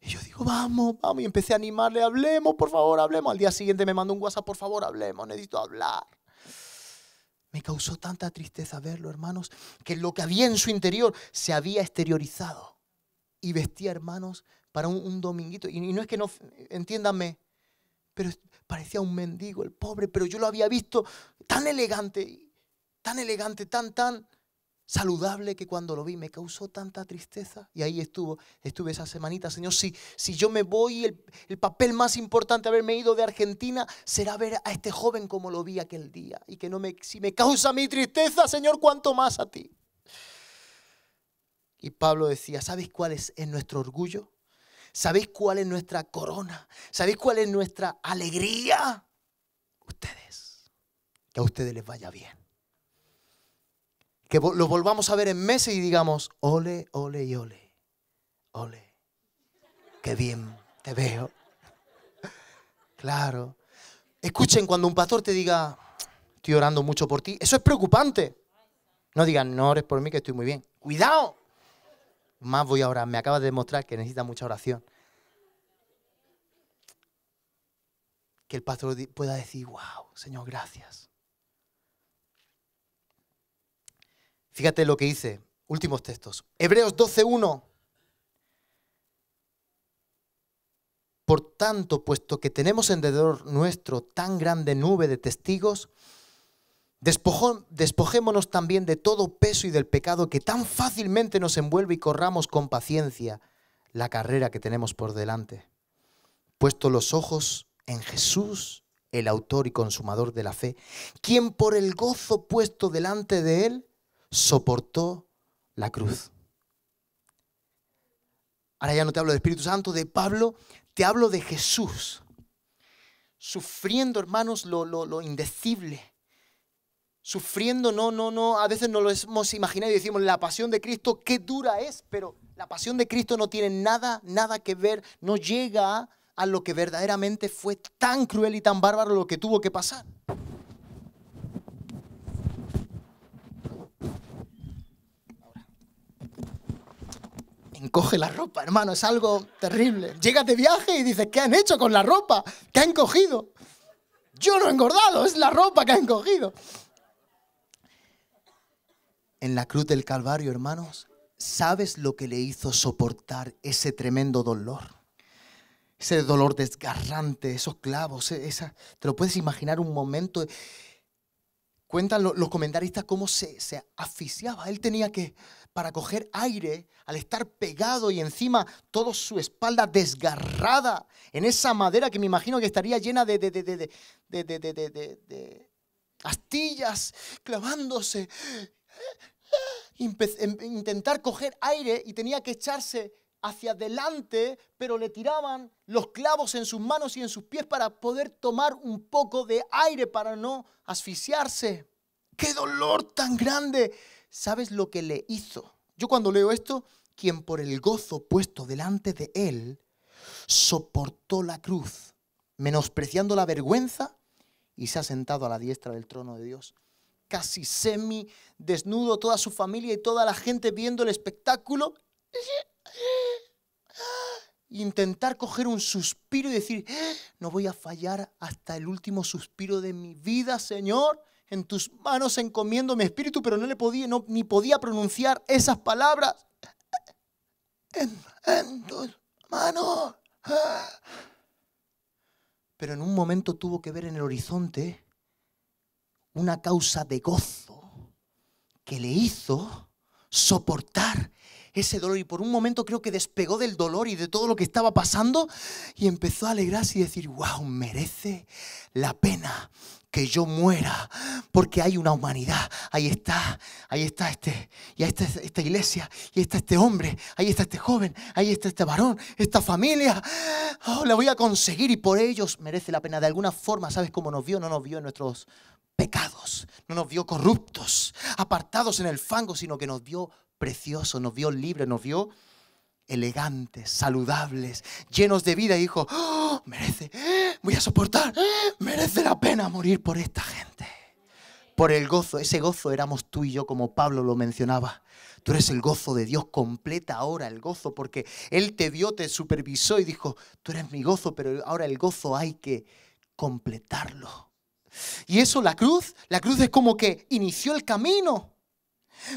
Y yo digo, vamos, vamos. Y empecé a animarle, hablemos, por favor, hablemos. Al día siguiente me mandó un WhatsApp, por favor, hablemos, necesito hablar. Me causó tanta tristeza verlo, hermanos, que lo que había en su interior se había exteriorizado. Y vestía, hermanos, para un, un dominguito. Y, y no es que no, entiéndanme, pero parecía un mendigo, el pobre, pero yo lo había visto tan elegante, tan elegante, tan, tan saludable que cuando lo vi me causó tanta tristeza. Y ahí estuvo, estuve esa semanita, Señor, si, si yo me voy, el, papel más importante de haberme ido de Argentina será ver a este joven como lo vi aquel día. Y que no me, si me causa mi tristeza, Señor, ¿cuánto más a ti. Y Pablo decía, ¿sabes cuál es nuestro orgullo? ¿Sabéis cuál es nuestra corona? ¿Sabéis cuál es nuestra alegría? Ustedes. Que a ustedes les vaya bien. Que lo volvamos a ver en meses y digamos, ole, ole y ole. Ole. Qué bien te veo. *laughs* Claro. Escuchen cuando un pastor te diga, estoy orando mucho por ti. Eso es preocupante. No digan, no ores por mí que estoy muy bien. Cuidado más voy a Me acaba de demostrar que necesita mucha oración. Que el pastor pueda decir, wow, Señor, gracias. Fíjate lo que hice, últimos textos. Hebreos 12.1. Por tanto, puesto que tenemos en nuestro tan grande nube de testigos, despojémonos también de todo peso y del pecado que tan fácilmente nos envuelve y corramos con paciencia la carrera que tenemos por delante. Puesto los ojos en Jesús, el autor y consumador de la fe, quien por el gozo puesto delante de él soportó la cruz. Ahora ya no te hablo del Espíritu Santo, de Pablo, te hablo de Jesús, sufriendo, hermanos, lo indecible sufriendo, no, no, no, a veces no lo hemos imaginado y decimos, la pasión de Cristo, qué dura es, pero la pasión de Cristo no tiene nada, nada que ver, no llega a lo que verdaderamente fue tan cruel y tan bárbaro lo que tuvo que pasar. encoge la ropa, hermano, es algo terrible. Llegas de viaje y dices, ¿qué han hecho con la ropa? ¿Qué han cogido? Yo no he engordado, es la ropa que han cogido en la cruz del Calvario, hermanos, ¿sabes lo que le hizo soportar ese tremendo dolor? Ese dolor desgarrante, esos clavos, esa, te lo puedes imaginar un momento. Cuentan los comentaristas cómo se, se asfixiaba. Él tenía que, para coger aire, al estar pegado y encima toda su espalda desgarrada en esa madera que me imagino que estaría llena de, de, de, de astillas clavándose Em-, intentar coger aire y tenía que echarse hacia adelante, pero le tiraban los clavos en sus manos y en sus pies para poder tomar un poco de aire para no asfixiarse. ¡Qué dolor tan grande! ¿Sabes lo que le hizo? Yo cuando leo esto, quien por el gozo puesto delante de él soportó la cruz, menospreciando la vergüenza y se ha sentado a la diestra del trono de Dios casi semi desnudo, toda su familia y toda la gente viendo el espectáculo. Intentar coger un suspiro y decir, no voy a fallar hasta el último suspiro de mi vida, Señor. En tus manos encomiendo mi espíritu, pero no le podía, no, ni podía pronunciar esas palabras. En, en tus manos. Pero en un momento tuvo que ver en el horizonte una causa de gozo que le hizo soportar ese dolor y por un momento creo que despegó del dolor y de todo lo que estaba pasando y empezó a alegrarse y decir, wow, merece la pena que yo muera, porque hay una humanidad, ahí está, ahí está este, y está esta iglesia, y ahí está este hombre, ahí está este joven, ahí está este varón, esta familia, oh, la voy a conseguir y por ellos merece la pena. De alguna forma, ¿sabes cómo nos vio? No nos vio en nuestros pecados, no nos vio corruptos, apartados en el fango, sino que nos vio preciosos, nos vio libres, nos vio elegantes, saludables, llenos de vida. Y dijo, oh, merece, voy a soportar, merece la pena morir por esta gente. Por el gozo, ese gozo éramos tú y yo, como Pablo lo mencionaba. Tú eres el gozo de Dios, completa ahora el gozo, porque Él te vio, te supervisó y dijo, tú eres mi gozo, pero ahora el gozo hay que completarlo y eso, la cruz, la cruz es como que inició el camino.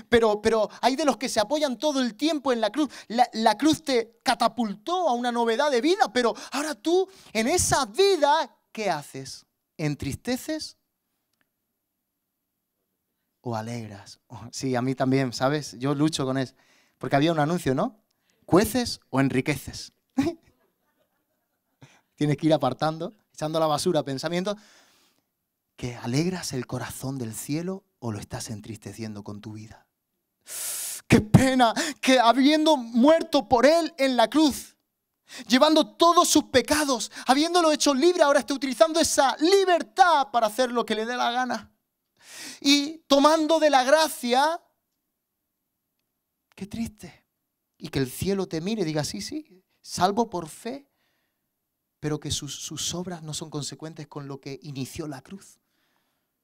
Pero, pero hay de los que se apoyan todo el tiempo en la cruz. La, la cruz te catapultó a una novedad de vida, pero ahora tú en esa vida, ¿qué haces? ¿Entristeces? ¿O alegras? Sí, a mí también, ¿sabes? Yo lucho con eso. Porque había un anuncio, ¿no? ¿Cueces o enriqueces? *laughs* Tienes que ir apartando, echando la basura pensamientos que alegras el corazón del cielo o lo estás entristeciendo con tu vida. Qué pena que habiendo muerto por Él en la cruz, llevando todos sus pecados, habiéndolo hecho libre, ahora esté utilizando esa libertad para hacer lo que le dé la gana. Y tomando de la gracia, qué triste. Y que el cielo te mire y diga, sí, sí, salvo por fe, pero que sus, sus obras no son consecuentes con lo que inició la cruz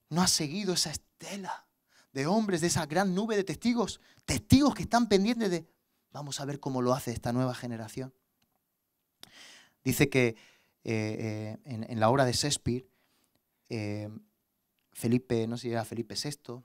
no ha seguido esa estela de hombres, de esa gran nube de testigos, testigos que están pendientes de, vamos a ver cómo lo hace esta nueva generación. Dice que eh, eh, en, la obra de Shakespeare, eh, Felipe, no sé si era Felipe VI,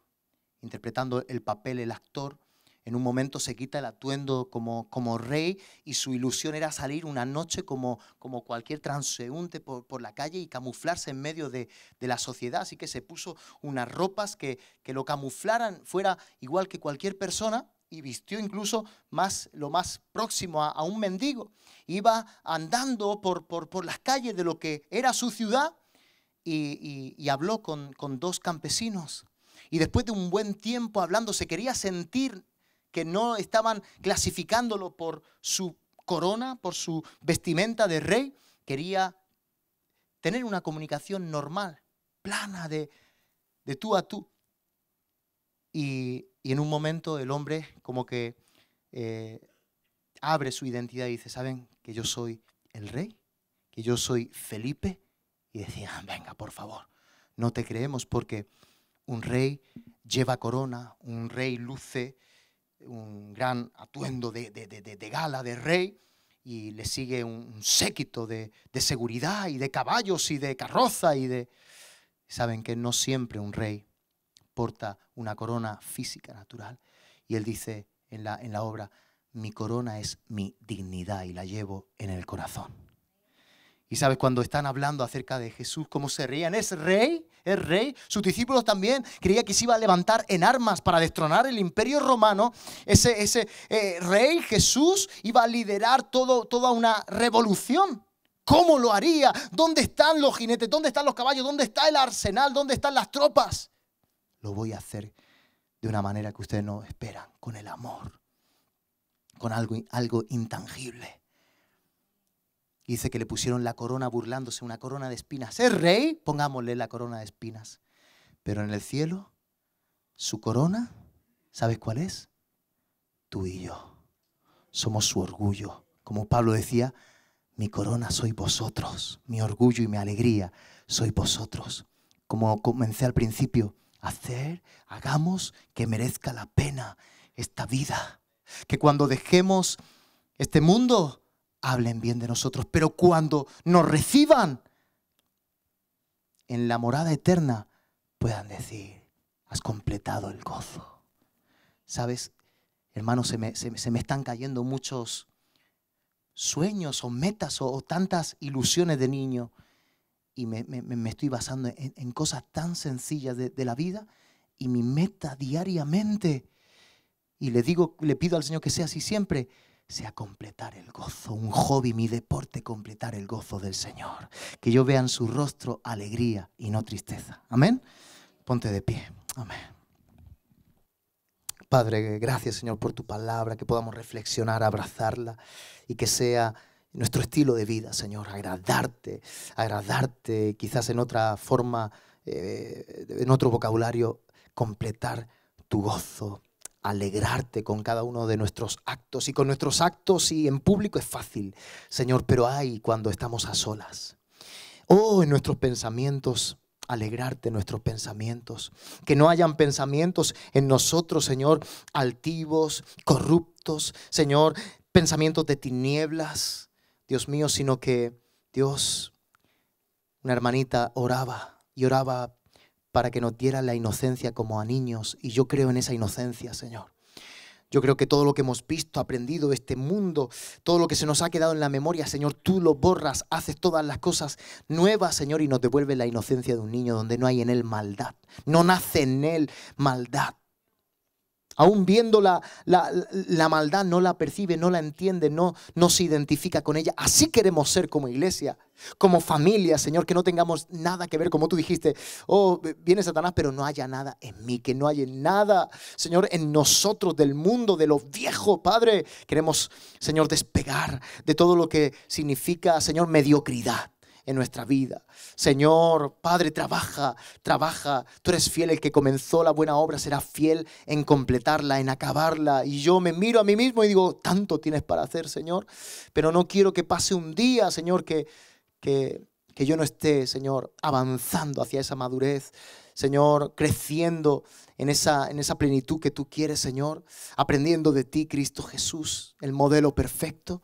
interpretando el papel, el actor, en un momento se quita el atuendo como, como rey y su ilusión era salir una noche como, como cualquier transeúnte por, la calle y camuflarse en medio de, de, la sociedad. Así que se puso unas ropas que, que lo camuflaran, fuera igual que cualquier persona y vistió incluso más, lo más próximo a, un mendigo. Iba andando por, por, por, las calles de lo que era su ciudad y, y, y habló con, con dos campesinos. Y después de un buen tiempo hablando, se quería sentir que no estaban clasificándolo por su corona, por su vestimenta de rey, quería tener una comunicación normal, plana, de, tú a tú. Y, en un momento el hombre como que eh, abre su identidad y dice, ¿saben que yo soy el rey? Que yo soy Felipe. Y decían, *laughs* venga, por favor, no te creemos porque un rey lleva corona, un rey luce un gran atuendo de, gala, de rey, y le sigue un, séquito de, seguridad y de caballos y de carroza y de... Saben que no siempre un rey porta una corona física natural. Y él dice en la, en la obra, mi corona es mi dignidad y la llevo en el corazón. Y sabes, cuando están hablando acerca de Jesús, cómo se reían, es rey, es rey. Sus discípulos también creían que se iba a levantar en armas para destronar el imperio romano. Ese, eh, rey Jesús iba a liderar todo, toda una revolución. ¿Cómo lo haría? ¿Dónde están los jinetes? ¿Dónde están los caballos? ¿Dónde está el arsenal? ¿Dónde están las tropas? Lo voy a hacer de una manera que ustedes no esperan, con el amor, con algo, algo intangible dice que le pusieron la corona burlándose, una corona de espinas. ¿Es rey? Pongámosle la corona de espinas. Pero en el cielo, su corona, ¿sabes cuál es? Tú y yo. Somos su orgullo. Como Pablo decía, mi corona soy vosotros, mi orgullo y mi alegría soy vosotros. Como comencé al principio, hacer, hagamos que merezca la pena esta vida. Que cuando dejemos este mundo, hablen bien de nosotros, pero cuando nos reciban en la morada eterna, puedan decir, has completado el gozo. ¿Sabes? Hermanos, se me, están cayendo muchos sueños o metas o, tantas ilusiones de niño y me, estoy basando en, cosas tan sencillas de, de la vida y mi meta diariamente. Y le digo, le pido al Señor que sea así siempre, sea completar el gozo, un hobby, mi deporte, completar el gozo del Señor. Que yo vea en su rostro alegría y no tristeza. Amén. Ponte de pie. Amén. Padre, gracias Señor por tu palabra, que podamos reflexionar, abrazarla y que sea nuestro estilo de vida, Señor, agradarte, agradarte, quizás en otra forma, eh, en otro vocabulario, completar tu gozo, alegrarte con cada uno de nuestros actos. Y con nuestros actos y en público es fácil, Señor, pero hay cuando estamos a solas. Oh, en nuestros pensamientos, alegrarte nuestros pensamientos. Que no hayan pensamientos en nosotros, Señor, altivos, corruptos, Señor, pensamientos de tinieblas, Dios mío, sino que Dios, una hermanita oraba y oraba para que nos diera la inocencia como a niños. Y yo creo en esa inocencia, Señor. Yo creo que todo lo que hemos visto, aprendido de este mundo, todo lo que se nos ha quedado en la memoria, Señor, tú lo borras, haces todas las cosas nuevas, Señor, y nos devuelve la inocencia de un niño donde no hay en él maldad. No nace en él maldad. Aún viendo la, maldad, no la percibe, no la entiende, no, no se identifica con ella. Así queremos ser como iglesia, como familia, Señor, que no tengamos nada que ver, como tú dijiste, oh, viene Satanás, pero no haya nada en mí, que no haya nada, Señor, en nosotros, del mundo, de los viejos, Padre. Queremos, Señor, despegar de todo lo que significa, Señor, mediocridad en nuestra vida. Señor, Padre, trabaja, trabaja. Tú eres fiel, el que comenzó la buena obra será fiel en completarla, en acabarla. Y yo me miro a mí mismo y digo, tanto tienes para hacer, Señor, pero no quiero que pase un día, Señor, que, que, que yo no esté, Señor, avanzando hacia esa madurez, Señor, creciendo en esa, en esa plenitud que tú quieres, Señor, aprendiendo de ti, Cristo Jesús, el modelo perfecto.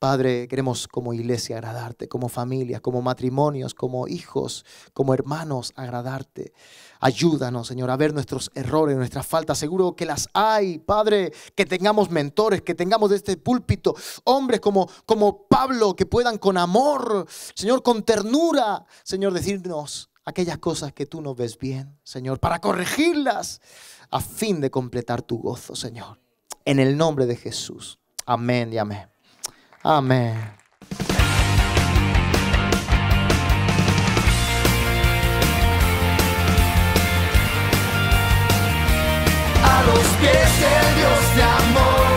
Padre, queremos como iglesia agradarte, como familias, como matrimonios, como hijos, como hermanos agradarte. Ayúdanos, Señor, a ver nuestros errores, nuestras faltas. Seguro que las hay, Padre, que tengamos mentores, que tengamos de este púlpito hombres como, como Pablo, que puedan con amor, Señor, con ternura, Señor, decirnos aquellas cosas que tú no ves bien, Señor, para corregirlas a fin de completar tu gozo, Señor. En el nombre de Jesús. Amén y amén. Amén. A los pies del Dios de amor.